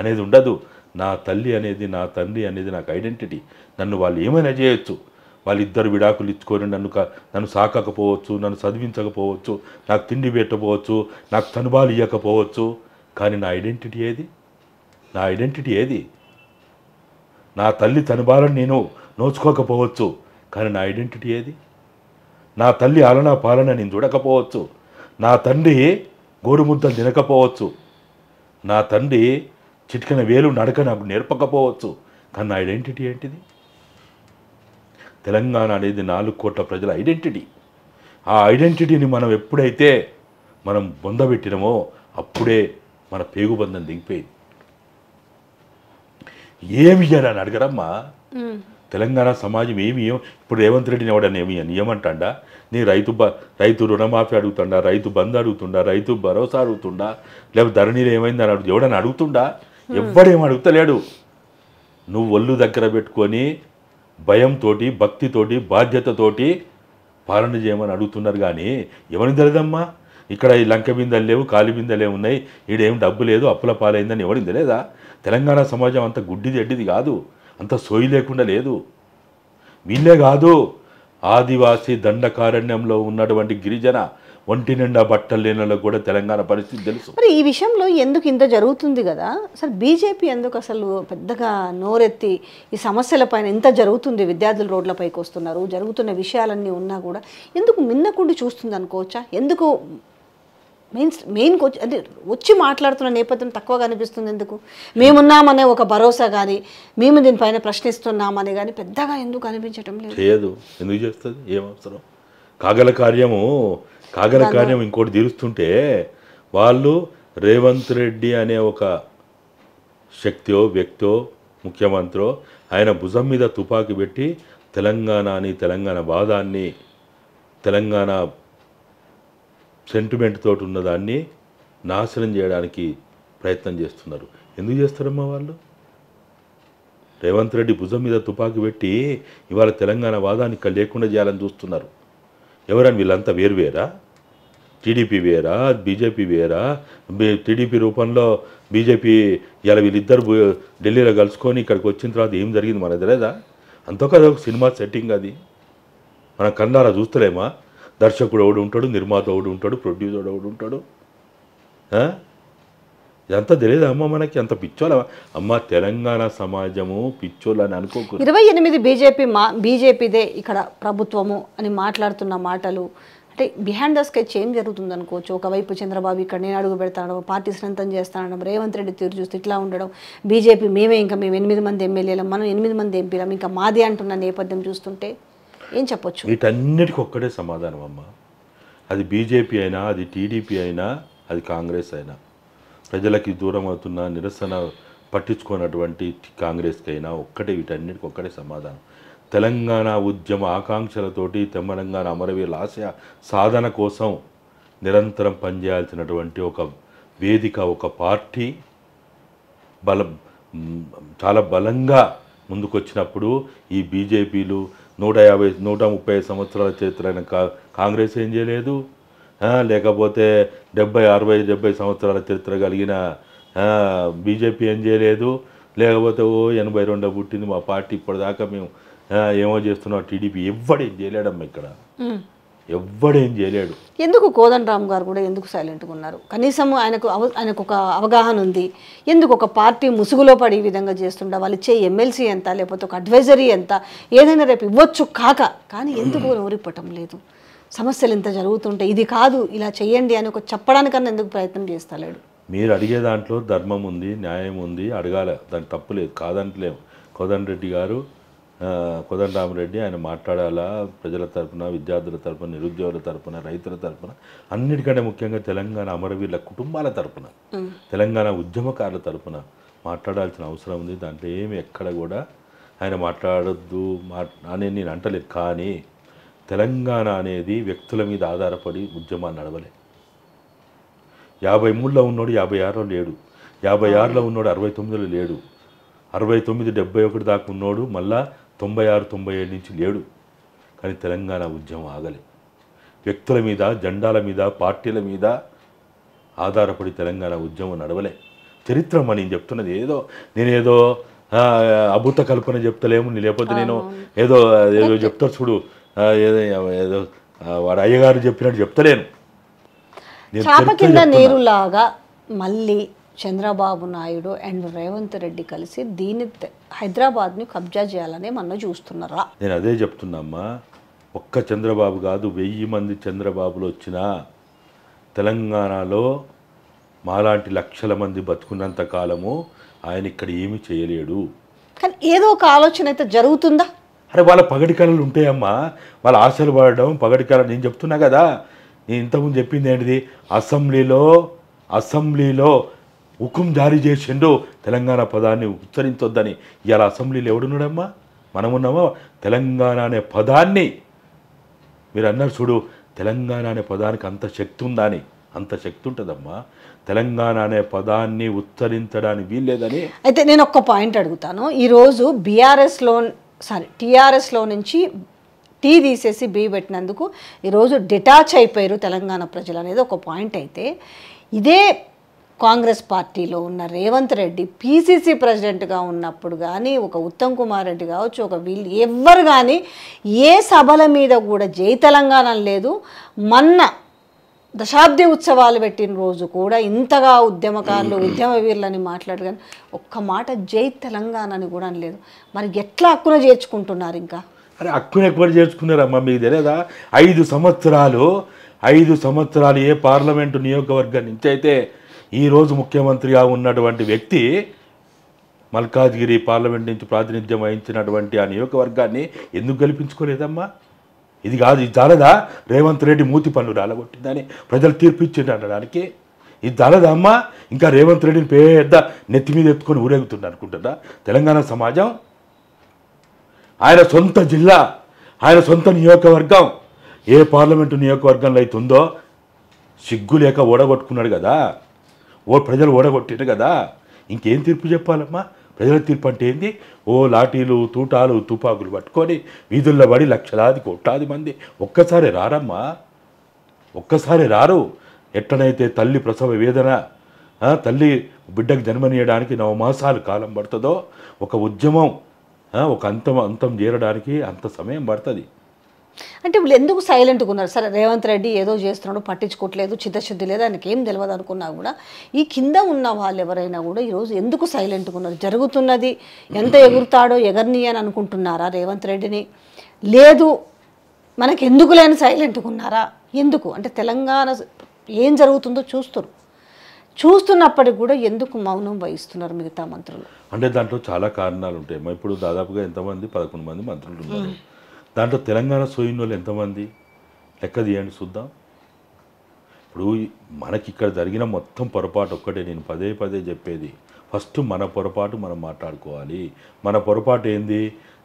అనేది ఉండదు నా తల్లి అనేది నా తండ్రి అనేది నాకు ఐడెంటిటీ నన్ను వాళ్ళు ఏమైనా చేయొచ్చు వాళ్ళిద్దరు విడాకులు ఇచ్చుకొని నన్ను నన్ను సాకకపోవచ్చు నన్ను చదివించకపోవచ్చు నాకు తిండి పెట్టకపోవచ్చు నాకు తనుబాలు ఇవ్వకపోవచ్చు కానీ నా ఐడెంటిటీ ఏది నా ఐడెంటిటీ ఏది నా తల్లి తనుబాలని నేను నోచుకోకపోవచ్చు కానీ నా ఐడెంటిటీ ఏది నా తల్లి ఆలనా పాలన నేను చూడకపోవచ్చు నా తండ్రి గోరుముద్దలు తినకపోవచ్చు నా తండ్రి చిటికన వేలు నడక నాకు నేర్పకపోవచ్చు కానీ నా ఐడెంటిటీ ఏంటిది తెలంగాణ అనేది నాలుగు కోట్ల ప్రజల ఐడెంటిటీ ఆ ఐడెంటిటీని మనం ఎప్పుడైతే మనం బొందబెట్టినమో అప్పుడే మన పేగుబంధం దిగిపోయింది ఏమి అని అడగరమ్మా తెలంగాణ సమాజం ఏమి ఇప్పుడు రేవంత్ రెడ్డిని ఎవడని ఏమి అని ఏమంటాడా నీ రైతు బ రైతు రుణమాఫీ అడుగుతుండా రైతు బంద్ అడుగుతుండా రైతు భరోసా అడుగుతుండా లేకపోతే ధరణిలో ఏమైందని అడుగు ఎవడని అడుగుతుండా ఎవడేమి అడుగుతలేడు నువ్వు ఒళ్ళు దగ్గర పెట్టుకొని భయంతో భక్తితోటి బాధ్యతతోటి పాలన చేయమని అడుగుతున్నారు కానీ ఎవరిని తెలియదమ్మా ఇక్కడ ఈ లంక బిందెలు లేవు కాలి బిందెలే ఉన్నాయి ఈడేం డబ్బు లేదు అప్పుల పాలైందని ఎవరిని తెలియదా తెలంగాణ సమాజం అంత గుడ్డిది ఎడ్డిది కాదు అంత సోయి లేకుండా లేదు వీళ్ళే కాదు ఆదివాసీ దండకారణ్యంలో ఉన్నటువంటి గిరిజన ఒంటి నిండా బట్టలు లేనలో కూడా తెలంగాణ పరిస్థితి తెలుసు మరి ఈ విషయంలో ఎందుకు ఇంత జరుగుతుంది కదా అసలు బీజేపీ ఎందుకు అసలు పెద్దగా నోరెత్తి ఈ సమస్యల పైన ఇంత జరుగుతుంది విద్యార్థులు రోడ్లపైకి వస్తున్నారు జరుగుతున్న విషయాలన్నీ ఉన్నా కూడా ఎందుకు మిన్నకుండి చూస్తుంది అనుకోవచ్చా ఎందుకు మెయిన్ మెయిన్ అంటే వచ్చి మాట్లాడుతున్న నేపథ్యం తక్కువగా అనిపిస్తుంది ఎందుకు మేమున్నామనే ఒక భరోసా కానీ మేము దీనిపైన ప్రశ్నిస్తున్నామని కానీ పెద్దగా ఎందుకు అనిపించటం లేదు చేయదు ఎందుకు చేస్తుంది ఏమవసరం కాగల కార్యము కాగల కార్యం ఇంకోటి తీరుస్తుంటే వాళ్ళు రేవంత్ రెడ్డి అనే ఒక శక్తియో వ్యక్తో ముఖ్యమంత్రో ఆయన భుజం మీద తుపాకీ పెట్టి తెలంగాణని తెలంగాణ బాధాన్ని తెలంగాణ సెంటిమెంట్ తోటి ఉన్నదాన్ని నాశనం చేయడానికి ప్రయత్నం చేస్తున్నారు ఎందుకు చేస్తారమ్మా వాళ్ళు రేవంత్ రెడ్డి భుజం మీద తుపాకు పెట్టి ఇవాళ తెలంగాణ వాదాన్ని ఇక్కడ లేకుండా చేయాలని చూస్తున్నారు ఎవరని వీళ్ళంతా వేరు వేరా టీడీపీ వేరా బీజేపీ వేరా టీడీపీ రూపంలో బీజేపీ ఇలా వీళ్ళిద్దరు ఢిల్లీలో కలుసుకొని ఇక్కడికి వచ్చిన తర్వాత ఏం జరిగింది మన తెలియదా అంతొక సినిమా సెట్టింగ్ అది మనం కన్నారా చూస్తలేమా దర్శకుడు ఎవడు ఉంటాడు నిర్మాత ఎవడు ఉంటాడు ప్రొడ్యూసర్ ఎవడు ఉంటాడు ఇదంతా అమ్మ మనకి అంత పిచ్చోళ్ళ అమ్మ తెలంగాణ సమాజము పిచ్చోళ్ళని అనుకో ఇరవై ఎనిమిది బీజేపీ మా బీజేపీదే ఇక్కడ ప్రభుత్వము అని మాట్లాడుతున్న మాటలు అంటే బిహైండ్ ద స్కెచ్ ఏం జరుగుతుంది అనుకోవచ్చు ఒకవైపు చంద్రబాబు ఇక్కడ నేను అడుగు పెడతాను పార్టీ శ్రంతం చేస్తానడం రేవంత్ రెడ్డి తీరు చూస్తే ఇట్లా ఉండడం బీజేపీ మేమే ఇంకా మేము ఎనిమిది మంది ఎమ్మెల్యేలం మనం ఎనిమిది మంది ఎంపీలం ఇంకా మాది అంటున్న నేపథ్యం చూస్తుంటే ఏం చెప్పొచ్చు వీటన్నిటికి ఒక్కడే సమాధానం అమ్మ అది బీజేపీ అయినా అది టీడీపీ అయినా అది కాంగ్రెస్ అయినా ప్రజలకి దూరం అవుతున్న నిరసన పట్టించుకున్నటువంటి కాంగ్రెస్కి అయినా ఒక్కటే వీటన్నిటికి ఒక్కటే సమాధానం తెలంగాణ ఉద్యమ ఆకాంక్షలతోటి తెలంగాణ అమరవీరుల ఆశయ సాధన కోసం నిరంతరం పనిచేయాల్సినటువంటి ఒక వేదిక ఒక పార్టీ బల చాలా బలంగా ముందుకొచ్చినప్పుడు ఈ బీజేపీలు నూట యాభై నూట ముప్పై సంవత్సరాల చరిత్రైన కా కాంగ్రెస్ ఏం చేయలేదు లేకపోతే డెబ్బై అరవై డెబ్బై సంవత్సరాల చరిత్ర కలిగిన బీజేపీ ఏం చేయలేదు లేకపోతే ఓ ఎనభై రెండో పుట్టింది మా పార్టీ ఇప్పటిదాకా మేము ఏమో చేస్తున్నాం టీడీపీ ఎవ్వడేం చేయలేడమ్మా ఇక్కడ ఎవ్వడేం చేయలేడు ఎందుకు రామ్ గారు కూడా ఎందుకు సైలెంట్గా ఉన్నారు కనీసం ఆయనకు అవ ఆయనకు ఒక అవగాహన ఉంది ఎందుకు ఒక పార్టీ ముసుగులో పడి ఈ విధంగా చేస్తుండ వాళ్ళు ఇచ్చే ఎమ్మెల్సీ ఎంత లేకపోతే ఒక అడ్వైజరీ ఎంత ఏదైనా రేపు ఇవ్వచ్చు కాక కానీ ఎందుకు hmm. నోరిప్పటం లేదు సమస్యలు ఇంత జరుగుతుంటే ఇది కాదు ఇలా చేయండి అని ఒక చెప్పడానికన్నా ఎందుకు ప్రయత్నం చేస్తలేడు మీరు అడిగే దాంట్లో ధర్మం ఉంది న్యాయం ఉంది అడగాల దానికి లేదు కాదంటలేము కోదండ రెడ్డి గారు కోదండరామరెడ్డి ఆయన మాట్లాడాలా ప్రజల తరపున విద్యార్థుల తరపున నిరుద్యోగుల తరపున రైతుల తరపున అన్నిటికంటే ముఖ్యంగా తెలంగాణ అమరవీరుల కుటుంబాల తరపున తెలంగాణ ఉద్యమకారుల తరపున మాట్లాడాల్సిన అవసరం ఉంది దాంట్లో ఏమి ఎక్కడ కూడా ఆయన మాట్లాడద్దు అనేది నేను అంటలేదు కానీ తెలంగాణ అనేది వ్యక్తుల మీద ఆధారపడి ఉద్యమాన్ని నడవలే యాభై మూడులో ఉన్నాడు యాభై ఆరులో లేడు యాభై ఆరులో ఉన్నాడు అరవై తొమ్మిదిలో లేడు అరవై తొమ్మిది డెబ్బై ఒకటి దాకా ఉన్నాడు మళ్ళా తొంభై ఆరు తొంభై ఏడు నుంచి లేడు కానీ తెలంగాణ ఉద్యమం ఆగలే వ్యక్తుల మీద జెండాల మీద పార్టీల మీద ఆధారపడి తెలంగాణ ఉద్యమం నడవలే చరిత్ర అని చెప్తున్నది ఏదో నేనేదో అభూత కల్పన చెప్తలేము లేకపోతే నేను ఏదో ఏదో చెప్తారు చూడు ఏదో ఏదో వాడు అయ్యగారు చెప్పినట్టు చెప్తలేను నీరులాగా మళ్ళీ చంద్రబాబు నాయుడు అండ్ రేవంత్ రెడ్డి కలిసి దీని హైదరాబాద్ని కబ్జా చేయాలని మనం చూస్తున్నారా నేను అదే చెప్తున్నామ్మా ఒక్క చంద్రబాబు కాదు వెయ్యి మంది చంద్రబాబులు వచ్చినా తెలంగాణలో మాలాంటి లక్షల మంది బతుకున్నంత కాలము ఆయన ఇక్కడ ఏమి చేయలేడు కానీ ఏదో ఒక ఆలోచన అయితే జరుగుతుందా అరే వాళ్ళ పగటి కళలు ఉంటాయమ్మా వాళ్ళ ఆశలు పడడం పగటి కళ నేను చెప్తున్నా కదా నేను ఇంతకుముందు చెప్పింది ఏంటిది అసెంబ్లీలో అసెంబ్లీలో హుకుం జారీ చేసిండో తెలంగాణ పదాన్ని ఉచ్చరించొద్దని ఇవాళ అసెంబ్లీలో ఎవడున్నాడమ్మా మనమున్నామా తెలంగాణ అనే పదాన్ని మీరు అన్నారు చూడు తెలంగాణ అనే పదానికి అంత శక్తి ఉందా అని అంత శక్తి ఉంటుందమ్మా తెలంగాణ అనే పదాన్ని ఉచ్చరించడానికి వీల్లేదని అయితే నేను ఒక్క పాయింట్ అడుగుతాను ఈరోజు బీఆర్ఎస్లో సారీ టీఆర్ఎస్లో నుంచి టీ తీసేసి బీ పెట్టినందుకు ఈరోజు డిటాచ్ అయిపోయారు తెలంగాణ ప్రజలు అనేది ఒక పాయింట్ అయితే ఇదే కాంగ్రెస్ పార్టీలో ఉన్న రేవంత్ రెడ్డి పీసీసీ ప్రెసిడెంట్గా ఉన్నప్పుడు కానీ ఒక ఉత్తమ్ కుమార్ రెడ్డి కావచ్చు ఒక వీళ్ళు ఎవ్వరు కానీ ఏ సభల మీద కూడా జై తెలంగాణ లేదు మన్న దశాబ్ది ఉత్సవాలు పెట్టిన రోజు కూడా ఇంతగా ఉద్యమకారులు ఉద్యమ వీరులని మాట్లాడగానే ఒక్క మాట జై తెలంగాణ అని కూడా అనలేదు మరి ఎట్లా హక్కున చేర్చుకుంటున్నారు ఇంకా అరే హక్కును ఎక్కువ చేర్చుకున్నారమ్మా మీకు తెలియదా ఐదు సంవత్సరాలు ఐదు సంవత్సరాలు ఏ పార్లమెంటు నియోజకవర్గం నుంచి అయితే ఈరోజు ముఖ్యమంత్రిగా ఉన్నటువంటి వ్యక్తి మల్కాజ్గిరి పార్లమెంట్ నుంచి ప్రాతినిధ్యం వహించినటువంటి ఆ నియోజకవర్గాన్ని ఎందుకు గెలిపించుకోలేదమ్మా ఇది కాదు ఇది చాలదా రేవంత్ రెడ్డి మూతి పనులు రాలగొట్టిందని ప్రజలు తీర్పిచ్చిండు అనడానికి ఇది చాలదా అమ్మా ఇంకా రేవంత్ రెడ్డిని పెద్ద నెత్తి మీద ఎత్తుకొని ఊరేగుతుంది అనుకుంటుందా తెలంగాణ సమాజం ఆయన సొంత జిల్లా ఆయన సొంత నియోజకవర్గం ఏ పార్లమెంటు నియోజకవర్గంలో అయితే ఉందో సిగ్గు లేక ఓడగొట్టుకున్నాడు కదా ఓ ప్రజలు ఓడగొట్టిరు కదా ఇంకేం తీర్పు చెప్పాలమ్మా ప్రజల తీర్పు అంటే ఏంది ఓ లాఠీలు తూటాలు తుపాకులు పట్టుకొని వీధుల్లో పడి లక్షలాది కోట్లాది మంది ఒక్కసారి రారమ్మా ఒక్కసారి రారు ఎట్టనైతే తల్లి ప్రసవ వేదన తల్లి బిడ్డకు జన్మనీయడానికి నవమాసాలు కాలం పడుతుందో ఒక ఉద్యమం ఒక అంతం అంతం చేరడానికి అంత సమయం పడుతుంది అంటే వీళ్ళు ఎందుకు సైలెంట్గా ఉన్నారు సరే రేవంత్ రెడ్డి ఏదో చేస్తున్నాడు పట్టించుకోవట్లేదు చిత్తశుద్ధి లేదు ఆయనకి ఏం తెలియదు అనుకున్నా కూడా ఈ కింద ఉన్న వాళ్ళు ఎవరైనా కూడా ఈరోజు ఎందుకు సైలెంట్గా ఉన్నారు జరుగుతున్నది ఎంత ఎగురుతాడో ఎగర్ని అని అనుకుంటున్నారా రేవంత్ రెడ్డిని లేదు మనకి ఎందుకు లేని సైలెంట్గా ఉన్నారా ఎందుకు అంటే తెలంగాణ ఏం జరుగుతుందో చూస్తారు చూస్తున్నప్పటికి కూడా ఎందుకు మౌనం వహిస్తున్నారు మిగతా మంత్రులు అంటే దాంట్లో చాలా కారణాలు ఉంటాయి ఇప్పుడు దాదాపుగా ఎంతమంది పదకొండు మంది మంత్రులు ఉన్నారు దాంట్లో తెలంగాణ సోయిన వాళ్ళు ఎంతమంది లెక్క తీయండి చూద్దాం ఇప్పుడు మనకి ఇక్కడ జరిగిన మొత్తం పొరపాటు ఒక్కటే నేను పదే పదే చెప్పేది ఫస్ట్ మన పొరపాటు మనం మాట్లాడుకోవాలి మన పొరపాటు ఏంది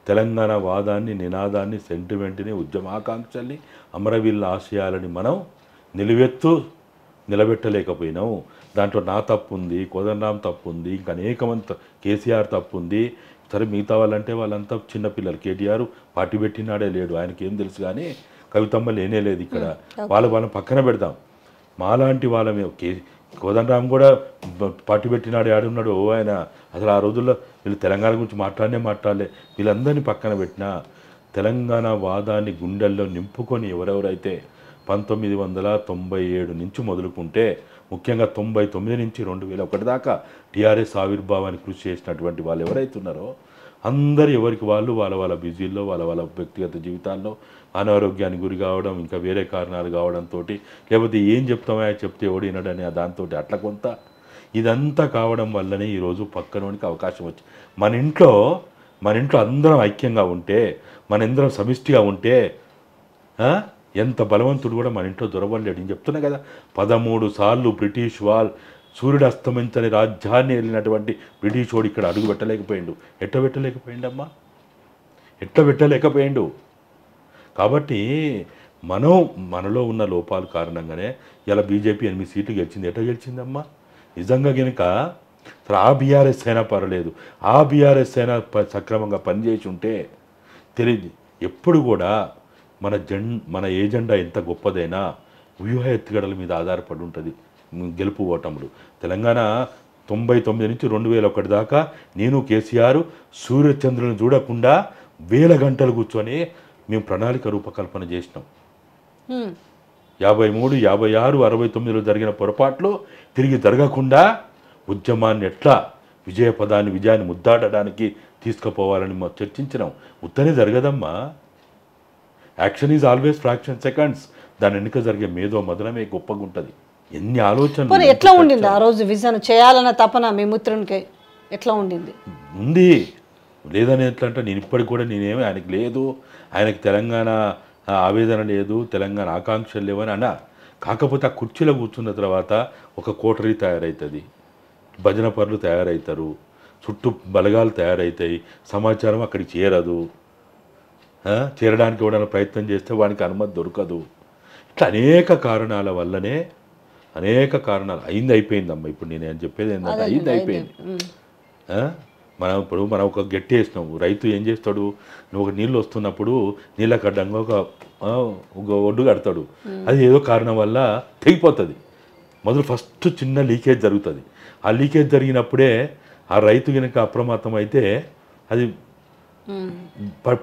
తెలంగాణ వాదాన్ని నినాదాన్ని సెంటిమెంట్ని ఉద్యమాకాంక్షల్ని అమరవీళ్ళ ఆశయాలని మనం నిలువెత్తు నిలబెట్టలేకపోయినాం దాంట్లో నా తప్పు ఉంది కోదండరాం తప్పు ఉంది ఇంకా అనేక మంది కేసీఆర్ తప్పు ఉంది సరే మిగతా వాళ్ళంటే వాళ్ళంతా చిన్నపిల్లలు కేటీఆర్ పార్టీ పెట్టినాడే లేడు ఆయనకి ఏం తెలుసు కానీ కవితమ్మ లేనే లేదు ఇక్కడ వాళ్ళ వాళ్ళని పక్కన పెడదాం మాలాంటి వాళ్ళ కే కోదండరామ్ కూడా పార్టీ పెట్టినాడు ఆడున్నాడు ఓ ఆయన అసలు ఆ రోజుల్లో వీళ్ళు తెలంగాణ గురించి మాట్లాడనే మాట్లాడలే వీళ్ళందరినీ పక్కన పెట్టినా తెలంగాణ వాదాన్ని గుండెల్లో నింపుకొని ఎవరెవరైతే పంతొమ్మిది వందల తొంభై ఏడు నుంచి మొదలుకుంటే ముఖ్యంగా తొంభై తొమ్మిది నుంచి రెండు వేల ఒకటి దాకా టీఆర్ఎస్ ఆవిర్భావాన్ని కృషి చేసినటువంటి వాళ్ళు ఎవరైతే ఉన్నారో అందరు ఎవరికి వాళ్ళు వాళ్ళ వాళ్ళ బిజీల్లో వాళ్ళ వాళ్ళ వ్యక్తిగత జీవితాల్లో అనారోగ్యానికి గురి కావడం ఇంకా వేరే కారణాలు కావడంతో లేకపోతే ఏం చెప్తామో చెప్తే ఎవడు వినడని దాంతో అట్లా కొంత ఇదంతా కావడం వల్లనే ఈరోజు పక్కనోనికి అవకాశం వచ్చింది మన ఇంట్లో మన ఇంట్లో అందరం ఐక్యంగా ఉంటే మన ఇందరం సమిష్టిగా ఉంటే ఎంత బలవంతుడు కూడా మన ఇంట్లో దొరవలేడు నేను చెప్తున్నా కదా పదమూడు సార్లు బ్రిటిష్ వాల్ సూర్యుడు అస్తమించని రాజ్యాన్ని వెళ్ళినటువంటి బ్రిటిష్ వాడు ఇక్కడ అడుగు పెట్టలేకపోయిండు ఎట్ట పెట్టలేకపోయిండమ్మా ఎట్ట పెట్టలేకపోయిండు కాబట్టి మనం మనలో ఉన్న లోపాల కారణంగానే ఇలా బీజేపీ ఎనిమిది సీట్లు గెలిచింది ఎట్ట గెలిచిందమ్మా నిజంగా కనుక ఆ బీఆర్ఎస్ అయినా పర్వాలేదు ఆ బీఆర్ఎస్ అయినా సక్రమంగా పనిచేసి ఉంటే తెలియదు ఎప్పుడు కూడా మన జెన్ మన ఏజెండా ఎంత గొప్పదైనా వ్యూహ ఎత్తుగడల మీద ఆధారపడి ఉంటుంది గెలుపు ఓటములు తెలంగాణ తొంభై తొమ్మిది నుంచి రెండు వేల ఒకటి దాకా నేను కేసీఆర్ సూర్యచంద్రులను చూడకుండా వేల గంటలు కూర్చొని మేము ప్రణాళిక రూపకల్పన చేసినాం యాభై మూడు యాభై ఆరు అరవై తొమ్మిదిలో జరిగిన పొరపాట్లు తిరిగి జరగకుండా ఉద్యమాన్ని ఎట్లా విజయపదాన్ని విజయాన్ని ముద్దాడడానికి తీసుకుపోవాలని చర్చించినాం ఉత్తనే జరగదమ్మా action is always fraction seconds దాని వెనుక జరిగే మేధో మధురమే గొప్పగా ఉంటుంది ఎన్ని ఆలోచనలు ఎట్లా ఉండింది ఆ రోజు విజన్ చేయాలన్న తపన మీ మిత్రునికి ఎట్లా ఉండింది ఉంది లేదని ఎట్లా అంటే నేను ఇప్పటికి కూడా నేనేమి ఆయనకి లేదు ఆయనకి తెలంగాణ ఆవేదన లేదు తెలంగాణ ఆకాంక్షలు లేవని అన్న కాకపోతే ఆ కుర్చీలో కూర్చున్న తర్వాత ఒక కోటరీ తయారవుతుంది భజన పనులు తయారవుతారు చుట్టూ బలగాలు తయారవుతాయి సమాచారం అక్కడికి చేరదు చేరడానికి ఎవడైనా ప్రయత్నం చేస్తే వానికి అనుమతి దొరకదు ఇట్లా అనేక కారణాల వల్లనే అనేక కారణాలు అయింది అయిపోయిందమ్మా ఇప్పుడు నేను చెప్పేది ఏంటంటే అయింది అయిపోయింది మనం ఇప్పుడు మనం ఒక గట్టి వేసినాము రైతు ఏం చేస్తాడు నువ్వు ఒక నీళ్ళు వస్తున్నప్పుడు నీళ్ళ కడ్డంగా ఒక ఒడ్డు కడతాడు అది ఏదో కారణం వల్ల తెగిపోతుంది మొదలు ఫస్ట్ చిన్న లీకేజ్ జరుగుతుంది ఆ లీకేజ్ జరిగినప్పుడే ఆ రైతు కనుక అప్రమత్తం అయితే అది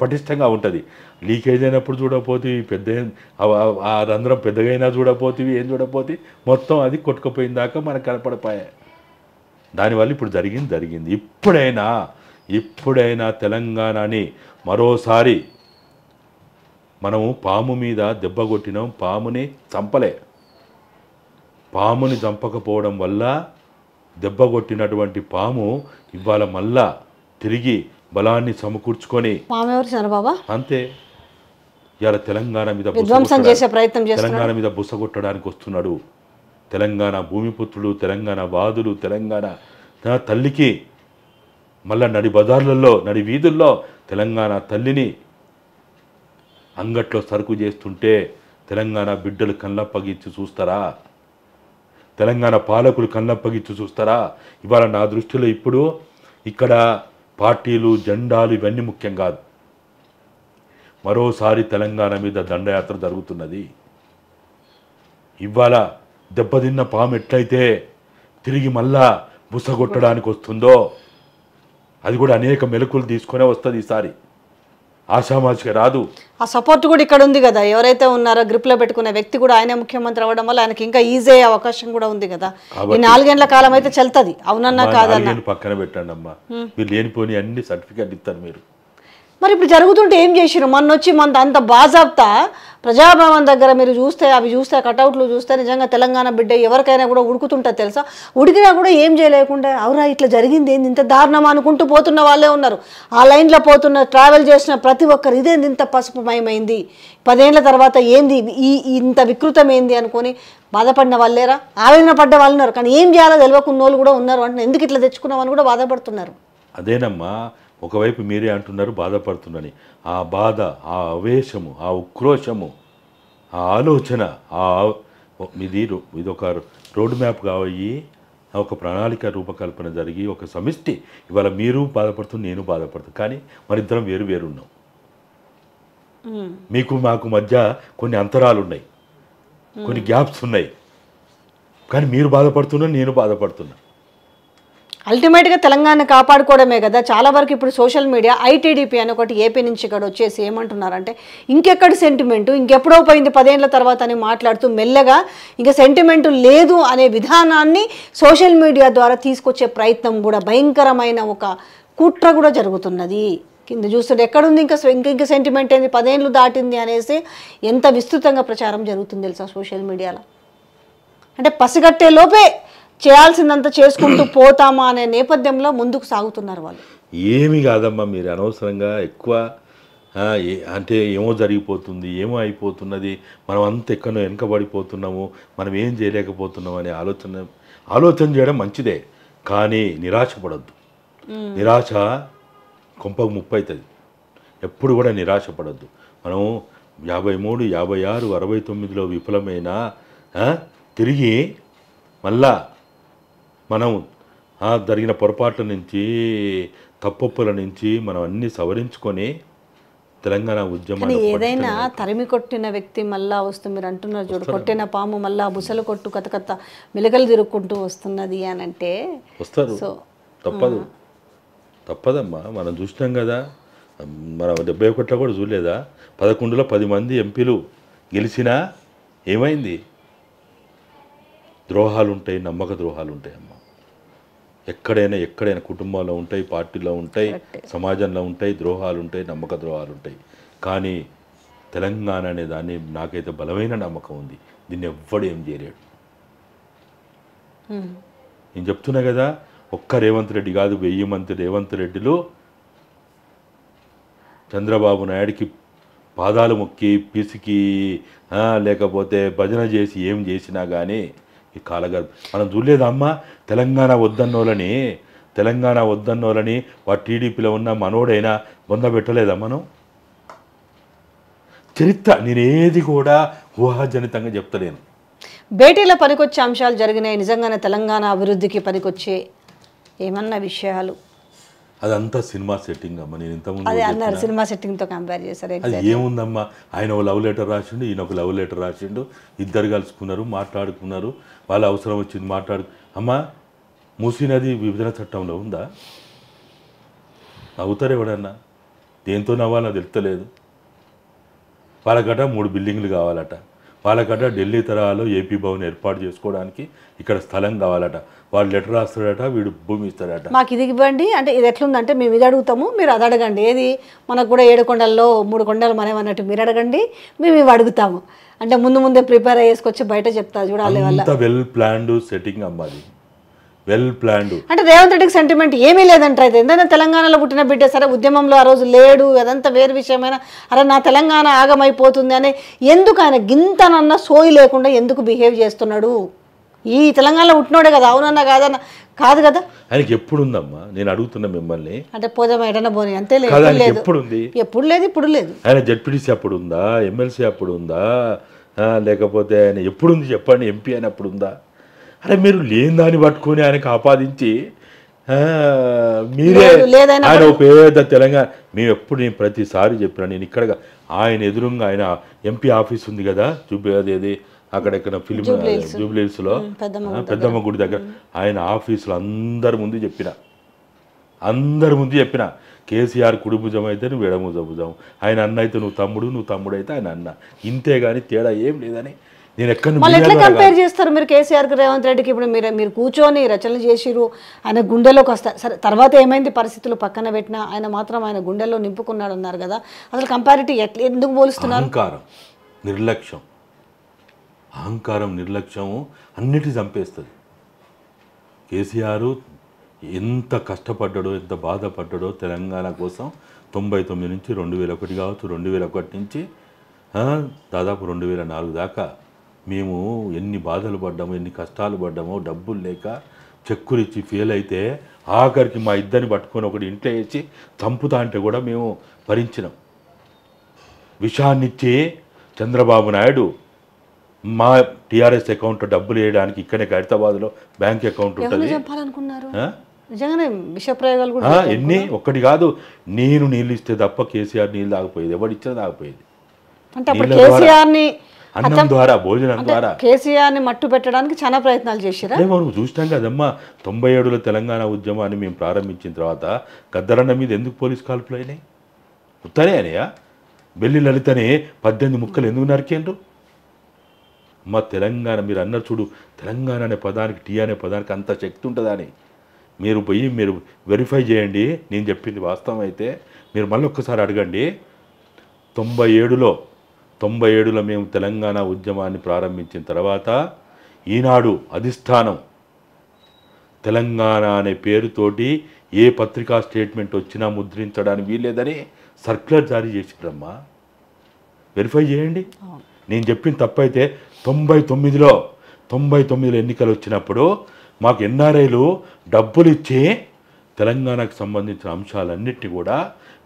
పటిష్టంగా ఉంటుంది లీకేజ్ అయినప్పుడు చూడకపోతే పెద్ద ఆ రంధ్రం పెద్దగైనా చూడకపోతే ఏం చూడకపోతే మొత్తం అది కొట్టుకుపోయిన దాకా మనకు కనపడపాయే దానివల్ల ఇప్పుడు జరిగింది జరిగింది ఇప్పుడైనా ఇప్పుడైనా తెలంగాణని మరోసారి మనము పాము మీద దెబ్బ కొట్టినాం పాముని చంపలే పాముని చంపకపోవడం వల్ల దెబ్బ కొట్టినటువంటి పాము ఇవాళ మళ్ళా తిరిగి బలాన్ని సమకూర్చుకొని అంతే ఇవాళ తెలంగాణ మీద ప్రయత్నం తెలంగాణ మీద బుసగొట్టడానికి వస్తున్నాడు తెలంగాణ భూమిపుత్రుడు తెలంగాణ వాదులు తెలంగాణ తల్లికి మళ్ళా నడి బజార్లలో నడి వీధుల్లో తెలంగాణ తల్లిని అంగట్లో సరుకు చేస్తుంటే తెలంగాణ బిడ్డలు కళ్ళప్పగిచ్చి చూస్తారా తెలంగాణ పాలకులు కళ్ళప్పగిచ్చి చూస్తారా ఇవాళ నా దృష్టిలో ఇప్పుడు ఇక్కడ పార్టీలు జెండాలు ఇవన్నీ ముఖ్యం కాదు మరోసారి తెలంగాణ మీద దండయాత్ర జరుగుతున్నది ఇవాళ దెబ్బతిన్న పాము ఎట్లయితే తిరిగి మళ్ళా బుసగొట్టడానికి వస్తుందో అది కూడా అనేక మెలకులు తీసుకునే వస్తుంది ఈసారి ఆషామాషిగా రాదు ఆ సపోర్ట్ కూడా ఇక్కడ ఉంది కదా ఎవరైతే ఉన్నారో గ్రిప్ లో పెట్టుకున్న వ్యక్తి కూడా ఆయన ముఖ్యమంత్రి అవ్వడం వల్ల ఆయనకి ఇంకా ఈజీ అయ్యే అవకాశం కూడా ఉంది కదా ఈ నాలుగేళ్ల కాలం అయితే చెల్తది అవునన్నా కాదన్నా పక్కన పెట్టండి అమ్మా మీరు లేనిపోని అన్ని సర్టిఫికెట్ ఇస్తారు మీరు మరి ఇప్పుడు జరుగుతుంటే ఏం చేసిరు మొన్న వచ్చి మన అంత బాజాబ్తా ప్రజాభవన్ దగ్గర మీరు చూస్తే అవి చూస్తే కటౌట్లు చూస్తే నిజంగా తెలంగాణ బిడ్డ ఎవరికైనా కూడా ఉడుకుతుంటుంది తెలుసా ఉడికినా కూడా ఏం చేయలేకుండా అవురా ఇట్లా జరిగింది ఏంది ఇంత దారుణం అనుకుంటూ పోతున్న వాళ్ళే ఉన్నారు ఆ లైన్లో పోతున్న ట్రావెల్ చేసిన ప్రతి ఒక్కరు ఇదేంది ఇంత పసుపుమయమైంది పదేళ్ల తర్వాత ఏంది ఈ ఇంత వికృతం ఏంది అనుకొని బాధపడిన వాళ్ళేరా ఆవేదన పడ్డ వాళ్ళు ఉన్నారు కానీ ఏం చేయాలో తెలియకున్న వాళ్ళు కూడా ఉన్నారు అంటే ఎందుకు ఇట్లా తెచ్చుకున్నామని కూడా బాధపడుతున్నారు అదేనమ్మా ఒకవైపు మీరే అంటున్నారు బాధపడుతుందని ఆ బాధ ఆ ఆవేశము ఆ ఉక్రోషము ఆ ఆలోచన ఆ ఇది ఇది ఒక రోడ్ మ్యాప్ కావయ్యి ఒక ప్రణాళిక రూపకల్పన జరిగి ఒక సమిష్టి ఇవాళ మీరు బాధపడుతుంది నేను బాధపడుతుంది కానీ మరిద్దరం వేరు వేరు ఉన్నాం మీకు మాకు మధ్య కొన్ని అంతరాలు ఉన్నాయి కొన్ని గ్యాప్స్ ఉన్నాయి కానీ మీరు బాధపడుతున్నా నేను బాధపడుతున్నా అల్టిమేట్గా తెలంగాణ కాపాడుకోవడమే కదా చాలా వరకు ఇప్పుడు సోషల్ మీడియా ఐటీడీపీ అని ఒకటి ఏపీ నుంచి ఇక్కడ వచ్చేసి ఏమంటున్నారంటే ఇంకెక్కడ సెంటిమెంటు ఇంకెప్పుడో పోయింది పదేళ్ల తర్వాత అని మాట్లాడుతూ మెల్లగా ఇంక సెంటిమెంటు లేదు అనే విధానాన్ని సోషల్ మీడియా ద్వారా తీసుకొచ్చే ప్రయత్నం కూడా భయంకరమైన ఒక కుట్ర కూడా జరుగుతున్నది కింద చూస్తుంటే ఎక్కడుంది ఇంకా ఇంకా ఇంకా సెంటిమెంట్ ఏంది పదేళ్ళు దాటింది అనేసి ఎంత విస్తృతంగా ప్రచారం జరుగుతుంది తెలుసా సోషల్ మీడియాలో అంటే పసిగట్టే లోపే చేయాల్సిందంత చేసుకుంటూ పోతామా అనే నేపథ్యంలో ముందుకు సాగుతున్నారు వాళ్ళు ఏమి కాదమ్మా మీరు అనవసరంగా ఎక్కువ అంటే ఏమో జరిగిపోతుంది ఏమో అయిపోతున్నది మనం అంత ఎక్కడో వెనకబడిపోతున్నాము మనం ఏం చేయలేకపోతున్నాం అనే ఆలోచన ఆలోచన చేయడం మంచిదే కానీ నిరాశపడద్దు నిరాశ కొంపకు ముప్పై అవుతుంది ఎప్పుడు కూడా నిరాశపడద్దు మనం యాభై మూడు యాభై ఆరు అరవై తొమ్మిదిలో విఫలమైన తిరిగి మళ్ళా మనం జరిగిన పొరపాట్ల నుంచి తప్పుల నుంచి మనం అన్ని సవరించుకొని తెలంగాణ ఉద్యమం ఏదైనా తరిమి కొట్టిన వ్యక్తి మళ్ళా వస్తుంది మీరు అంటున్నారు చూడు కొట్టిన పాము మళ్ళా బుసలు కొట్టు కథ కథ మిలకలు తిరుక్కుంటూ వస్తున్నది అని అంటే వస్తారు తప్పదు తప్పదమ్మా మనం చూసినాం కదా మనం డెబ్బై ఒకటిలో కూడా చూడలేదా పదకొండులో పది మంది ఎంపీలు గెలిచినా ఏమైంది ద్రోహాలు ఉంటాయి నమ్మక ద్రోహాలు ఉంటాయి అమ్మ ఎక్కడైనా ఎక్కడైనా కుటుంబంలో ఉంటాయి పార్టీలో ఉంటాయి సమాజంలో ఉంటాయి ద్రోహాలు ఉంటాయి నమ్మక ద్రోహాలు ఉంటాయి కానీ తెలంగాణ అనే దాన్ని నాకైతే బలమైన నమ్మకం ఉంది దీన్ని ఎవ్వడు ఏం చేయలేడు నేను చెప్తున్నా కదా ఒక్క రేవంత్ రెడ్డి కాదు వెయ్యి మంది రేవంత్ రెడ్డిలు చంద్రబాబు నాయుడికి పాదాలు మొక్కి పిసికి లేకపోతే భజన చేసి ఏం చేసినా కానీ ఈ కాలగర్భ మనం చూడలేదు అమ్మ తెలంగాణ వద్దన్నోళ్ళని తెలంగాణ వద్దన్నోళ్ళని వా టీడీపీలో ఉన్న మనోడైనా బొంద పెట్టలేదా మనం చరిత్ర నేనేది కూడా ఊహాజనితంగా చెప్తలేను భేటీలో పనికొచ్చే అంశాలు జరిగినాయి నిజంగానే తెలంగాణ అభివృద్ధికి పనికొచ్చే ఏమన్నా విషయాలు అదంతా సినిమా సెట్టింగ్ అమ్మా నేను ఇంతకుముందు అన్నారు సినిమా సెట్టింగ్తో కంపేర్ చేశారు అది ఏముందమ్మా ఆయన ఒక లవ్ లెటర్ రాసిండు ఈయన ఒక లవ్ లెటర్ రాసిండు ఇద్దరు కలుసుకున్నారు మాట్లాడుకున్నారు వాళ్ళ అవసరం వచ్చింది మాట్లాడు అమ్మా మూసీ నది విభజన చట్టంలో ఉందా నవ్వుతారు ఎవడన్నా దేంతో నవ్వాలో తెలుస్తలేదు వాళ్ళకట మూడు బిల్డింగ్లు కావాలట వాళ్ళకట ఢిల్లీ తరహాలో ఏపీ భవన్ ఏర్పాటు చేసుకోవడానికి ఇక్కడ స్థలం కావాలట వాళ్ళు లెటర్ రాస్తాడట వీడు భూమి ఇస్తాడట మాకు ఇది ఇవ్వండి అంటే ఇది ఎట్లుందంటే మేము ఇది అడుగుతాము మీరు అది అడగండి ఏది మనకు కూడా ఏడు కొండల్లో మూడు కొండలు మనం అన్నట్టు మీరు అడగండి మేము ఇవి అడుగుతాము అంటే ముందు ముందే ప్రిపేర్ అయ్యేసుకొచ్చి బయట చెప్తా చూడాలి వెల్ ప్లాన్డ్ సెట్టింగ్ అమ్మాది వెల్ ప్లాన్డ్ అంటే రేవంత్ రెడ్డికి సెంటిమెంట్ ఏమీ లేదంట అయితే ఎందుకంటే తెలంగాణలో పుట్టిన బిడ్డ సరే ఉద్యమంలో ఆ రోజు లేడు అదంతా వేరు విషయమైన అరే నా తెలంగాణ ఆగమైపోతుంది అని ఎందుకు ఆయన గింతనన్న సోయి లేకుండా ఎందుకు బిహేవ్ చేస్తున్నాడు ఈ తెలంగాణలో ఉంటున్నాడే కదా అవునన్నా కాదన్న కాదు కదా ఆయనకి ఎప్పుడు ఉందమ్మా నేను అడుగుతున్నా మిమ్మల్ని అంటే పోదామా ఎడన పోని అంతే లేదు ఎప్పుడు ఉంది ఎప్పుడు లేదు ఇప్పుడు లేదు ఆయన జడ్పీటీసీ అప్పుడు ఉందా ఎమ్మెల్సీ అప్పుడు ఉందా లేకపోతే ఆయన ఎప్పుడు ఉంది చెప్పండి ఎంపీ అని అప్పుడు ఉందా అరే మీరు లేని దాన్ని పట్టుకొని ఆయనకు ఆపాదించి మీరే ఆయన పేద తెలంగాణ మేము ఎప్పుడు నేను ప్రతిసారి చెప్పినా నేను ఇక్కడ ఆయన ఎదురుగా ఆయన ఎంపీ ఆఫీస్ ఉంది కదా చూపేది ఏది అక్కడెక్కడ ఫిలిం జూబ్లీస్లో పెద్దమ్మ గుడి దగ్గర ఆయన ఆఫీసులో అందరి ముందు చెప్పిన అందరి ముందు చెప్పిన కేసీఆర్ కుడి భుజం అయితే నువ్వు ఎడముజ భుజం ఆయన అన్న అయితే నువ్వు తమ్ముడు నువ్వు తమ్ముడు అయితే ఆయన అన్న ఇంతే కానీ తేడా ఏం లేదని నేను ఎక్కడ కంపేర్ చేస్తారు మీరు కేసీఆర్ రేవంత్ రెడ్డికి ఇప్పుడు మీరు మీరు కూర్చొని రచనలు చేసిరు ఆయన గుండెలోకి వస్తారు సరే తర్వాత ఏమైంది పరిస్థితులు పక్కన పెట్టినా ఆయన మాత్రం ఆయన గుండెల్లో నింపుకున్నాడు అన్నారు కదా అసలు కంపారిటీ ఎట్లా ఎందుకు పోలుస్తున్నారు నిర్లక్ష్యం అహంకారం నిర్లక్ష్యం అన్నిటి చంపేస్తుంది కేసీఆర్ ఎంత కష్టపడ్డాడో ఎంత బాధపడ్డాడో తెలంగాణ కోసం తొంభై తొమ్మిది నుంచి రెండు వేల ఒకటి కావచ్చు రెండు వేల ఒకటి నుంచి దాదాపు రెండు వేల నాలుగు దాకా మేము ఎన్ని బాధలు పడ్డాము ఎన్ని కష్టాలు పడ్డామో డబ్బులు లేక చెక్కులిచ్చి ఫెయిల్ అయితే ఆఖరికి మా ఇద్దరిని పట్టుకొని ఒకటి ఇంట్లో వేసి చంపుతా అంటే కూడా మేము భరించినాం విషాన్నిచ్చి చంద్రబాబు నాయుడు మా టిఆర్ఎస్ అకౌంట్ డబ్బులు వేయడానికి ఇక్కడే హైదరాబాద్లో బ్యాంక్ అకౌంట్ ఉంటుంది కూడా ఎన్ని ఒక్కటి కాదు నేను నీళ్ళు ఇస్తే తప్ప కేసీఆర్ నీళ్ళు తాగిపోయేది ఎవరు ఇచ్చినా తాగిపోయేది అన్నం ద్వారా భోజనం ద్వారా కేసీఆర్ ని మట్టు పెట్టడానికి చాలా ప్రయత్నాలు చేశారు చూస్తాం చూసినాం కదమ్మా తొంభై ఏడులో తెలంగాణ ఉద్యమాన్ని మేము ప్రారంభించిన తర్వాత గద్దరన్న మీద ఎందుకు పోలీస్ కాల్పులు అయినాయి ఉత్తనే అనయా బెల్లి లలితని పద్దెనిమిది ముక్కలు ఎందుకు నరికేండ్రు మా తెలంగాణ మీరు అన్నారు చూడు తెలంగాణ అనే పదానికి టీ అనే పదానికి అంత శక్తి ఉంటుందని మీరు పోయి మీరు వెరిఫై చేయండి నేను చెప్పింది వాస్తవం అయితే మీరు మళ్ళీ ఒక్కసారి అడగండి తొంభై ఏడులో తొంభై ఏడులో మేము తెలంగాణ ఉద్యమాన్ని ప్రారంభించిన తర్వాత ఈనాడు అధిష్టానం తెలంగాణ అనే పేరుతోటి ఏ పత్రికా స్టేట్మెంట్ వచ్చినా ముద్రించడానికి వీల్లేదని సర్క్యులర్ జారీ చేసిండ్రమ్మా వెరిఫై చేయండి నేను చెప్పిన తప్పైతే తొంభై తొమ్మిదిలో తొంభై తొమ్మిదిలో ఎన్నికలు వచ్చినప్పుడు మాకు ఎన్ఆర్ఐలు డబ్బులు ఇచ్చి తెలంగాణకు సంబంధించిన అంశాలన్నిటిని కూడా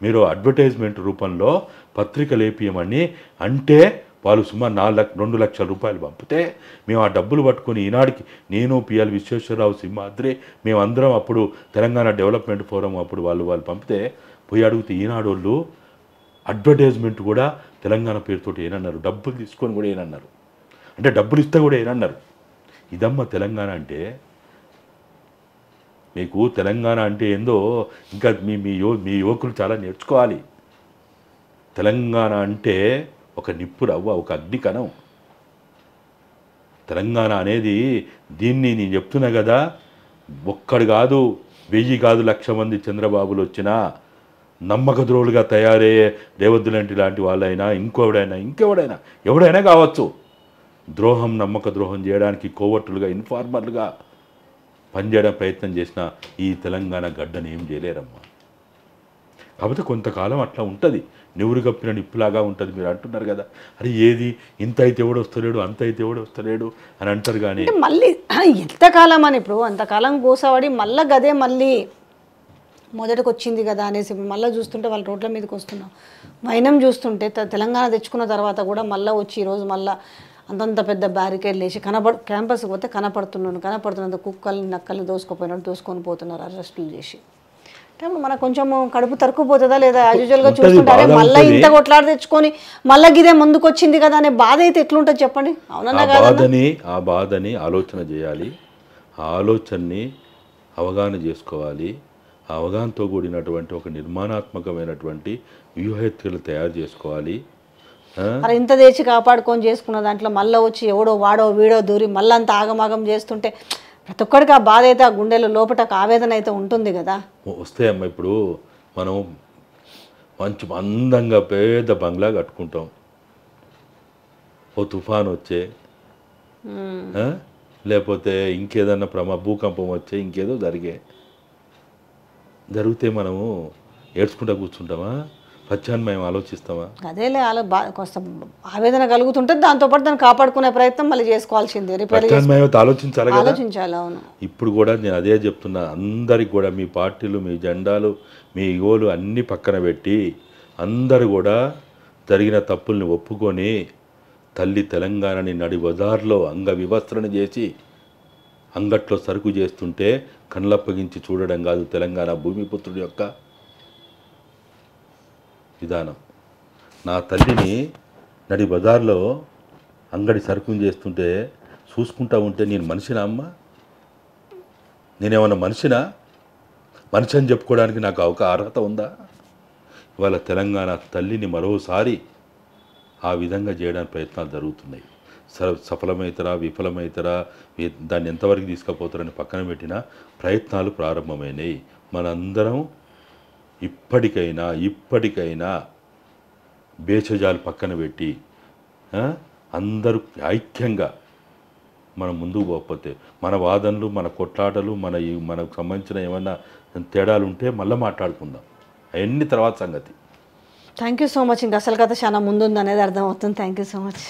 మీరు అడ్వర్టైజ్మెంట్ రూపంలో పత్రికలు వేపియమని అంటే వాళ్ళు సుమారు నాలుగు లక్ష రెండు లక్షల రూపాయలు పంపితే మేము ఆ డబ్బులు పట్టుకుని ఈనాడికి నేను పిఎల్ విశ్వేశ్వరరావు సింహాద్రి మేమందరం అప్పుడు తెలంగాణ డెవలప్మెంట్ ఫోరం అప్పుడు వాళ్ళు వాళ్ళు పంపితే పోయి అడిగితే ఈనాడు వాళ్ళు అడ్వర్టైజ్మెంట్ కూడా తెలంగాణ పేరుతో ఏనన్నారు డబ్బులు తీసుకొని కూడా ఏనన్నారు అంటే డబ్బులు ఇస్తే కూడా ఏనన్నారు ఇదమ్మ తెలంగాణ అంటే మీకు తెలంగాణ అంటే ఏందో ఇంకా మీ మీ యో మీ యువకులు చాలా నేర్చుకోవాలి తెలంగాణ అంటే ఒక నిప్పు రవ్వ ఒక అగ్ని కణం తెలంగాణ అనేది దీన్ని నేను చెప్తున్నా కదా ఒక్కడు కాదు వెయ్యి కాదు లక్ష మంది చంద్రబాబులు వచ్చినా నమ్మక ద్రోహులుగా తయారయ్యే రేవద్దులంటి లాంటి వాళ్ళైనా ఇంకోడైనా ఇంకెవడైనా ఎవడైనా కావచ్చు ద్రోహం నమ్మక ద్రోహం చేయడానికి కోవర్టులుగా ఇన్ఫార్మర్లుగా పనిచేయడం ప్రయత్నం చేసిన ఈ తెలంగాణ గడ్డను ఏం చేయలేరమ్మా కాకపోతే కొంతకాలం అట్లా ఉంటుంది నివురు కప్పిన నిప్పులాగా ఉంటుంది మీరు అంటున్నారు కదా అరే ఏది ఇంత అయితే ఎవడు వస్తలేడు అంత అయితే ఎవడు వస్తలేడు అని అంటారు కానీ మళ్ళీ ఎంతకాలం అని ఇప్పుడు అంతకాలం గోసవాడి మళ్ళీ గదే మళ్ళీ మొదటికి వచ్చింది కదా అనేసి మళ్ళీ చూస్తుంటే వాళ్ళ రోడ్ల మీదకి వస్తున్నాం వైనం చూస్తుంటే తెలంగాణ తెచ్చుకున్న తర్వాత కూడా మళ్ళీ వచ్చి ఈరోజు మళ్ళీ అంతంత పెద్ద బ్యారికేడ్ లేచి కనపడ క్యాంపస్కి పోతే కనపడుతున్నాను కనపడుతున్నంత కుక్కల్ని నక్కల్ని దోసుకుపోయినట్టు దోసుకొని పోతున్నారు అరెస్టులు చేసి అంటే మనకు కొంచెము కడుపు తరుక్కుపోతుందా లేదా యూజువల్గా చూసుకుంటారే మళ్ళీ ఇంత కొట్లాడి తెచ్చుకొని మళ్ళీ ఇదే ముందుకొచ్చింది కదా అనే బాధ అయితే ఎట్లుంటుంది చెప్పండి అవునన్నా బాధని ఆ బాధని ఆలోచన చేయాలి ఆ ఆలోచనని అవగాహన చేసుకోవాలి అవగాహనతో కూడినటువంటి ఒక నిర్మాణాత్మకమైనటువంటి వ్యూహత్తులు తయారు చేసుకోవాలి మరి ఇంత తెచ్చి కాపాడుకొని చేసుకున్న దాంట్లో మళ్ళీ వచ్చి ఎవడో వాడో వీడో దూరి మళ్ళీ అంత ఆగమాగం చేస్తుంటే ప్రతి ఒక్కడికి ఆ బాధ అయితే ఆ గుండెలో లోపల ఆవేదన అయితే ఉంటుంది కదా వస్తాయమ్మా ఇప్పుడు మనం మంచి అందంగా పెద్ద బంగ్లా కట్టుకుంటాం ఓ తుఫాన్ వచ్చే లేకపోతే ఇంకేదన్నా ప్రమ భూకంపం వచ్చే ఇంకేదో జరిగే జరిగితే మనము ఏడ్చుకుంటా కూర్చుంటామా మేము ఆలోచిస్తామా అదేలే అలా కొంత ఆవేదన కలుగుతుంటుంది దాంతోపాటు దాన్ని కాపాడుకునే ప్రయత్నం మళ్ళీ చేసుకోవాల్సిందే ప్రత్యామ్నాయం ఆలోచించాలి ఆలోచించాలి అవును ఇప్పుడు కూడా నేను అదే చెప్తున్నా అందరికి కూడా మీ పార్టీలు మీ జెండాలు మీ గోలు అన్నీ పక్కన పెట్టి అందరు కూడా జరిగిన తప్పుల్ని ఒప్పుకొని తల్లి తెలంగాణని నడి బజార్లో అంగ వివస్త్రణ చేసి అంగట్లో సరుకు చేస్తుంటే కళ్ళప్పగించి చూడడం కాదు తెలంగాణ భూమిపుత్రుడు యొక్క విధానం నా తల్లిని నడి బజార్లో అంగడి సరుకుని చేస్తుంటే చూసుకుంటా ఉంటే నేను మనిషినా అమ్మ నేనేమన్నా మనిషినా మనిషి అని చెప్పుకోవడానికి నాకు ఒక అర్హత ఉందా ఇవాళ తెలంగాణ తల్లిని మరోసారి ఆ విధంగా చేయడానికి ప్రయత్నాలు జరుగుతున్నాయి స సఫలమవుతారా విఫలమవుతారా దాన్ని ఎంతవరకు తీసుకుపోతారని పక్కన పెట్టిన ప్రయత్నాలు ప్రారంభమైనాయి మనందరం ఇప్పటికైనా ఇప్పటికైనా బేచజాలు పక్కన పెట్టి అందరూ ఐక్యంగా మనం ముందుకు పోకపోతే మన వాదనలు మన కొట్లాటలు మన మనకు సంబంధించిన ఏమైనా తేడాలు ఉంటే మళ్ళీ మాట్లాడుకుందాం అవన్నీ తర్వాత సంగతి థ్యాంక్ యూ సో మచ్ ఇంకా అసలు కథ చాలా ముందు ముందుందనేది అర్థమవుతుంది థ్యాంక్ యూ సో మచ్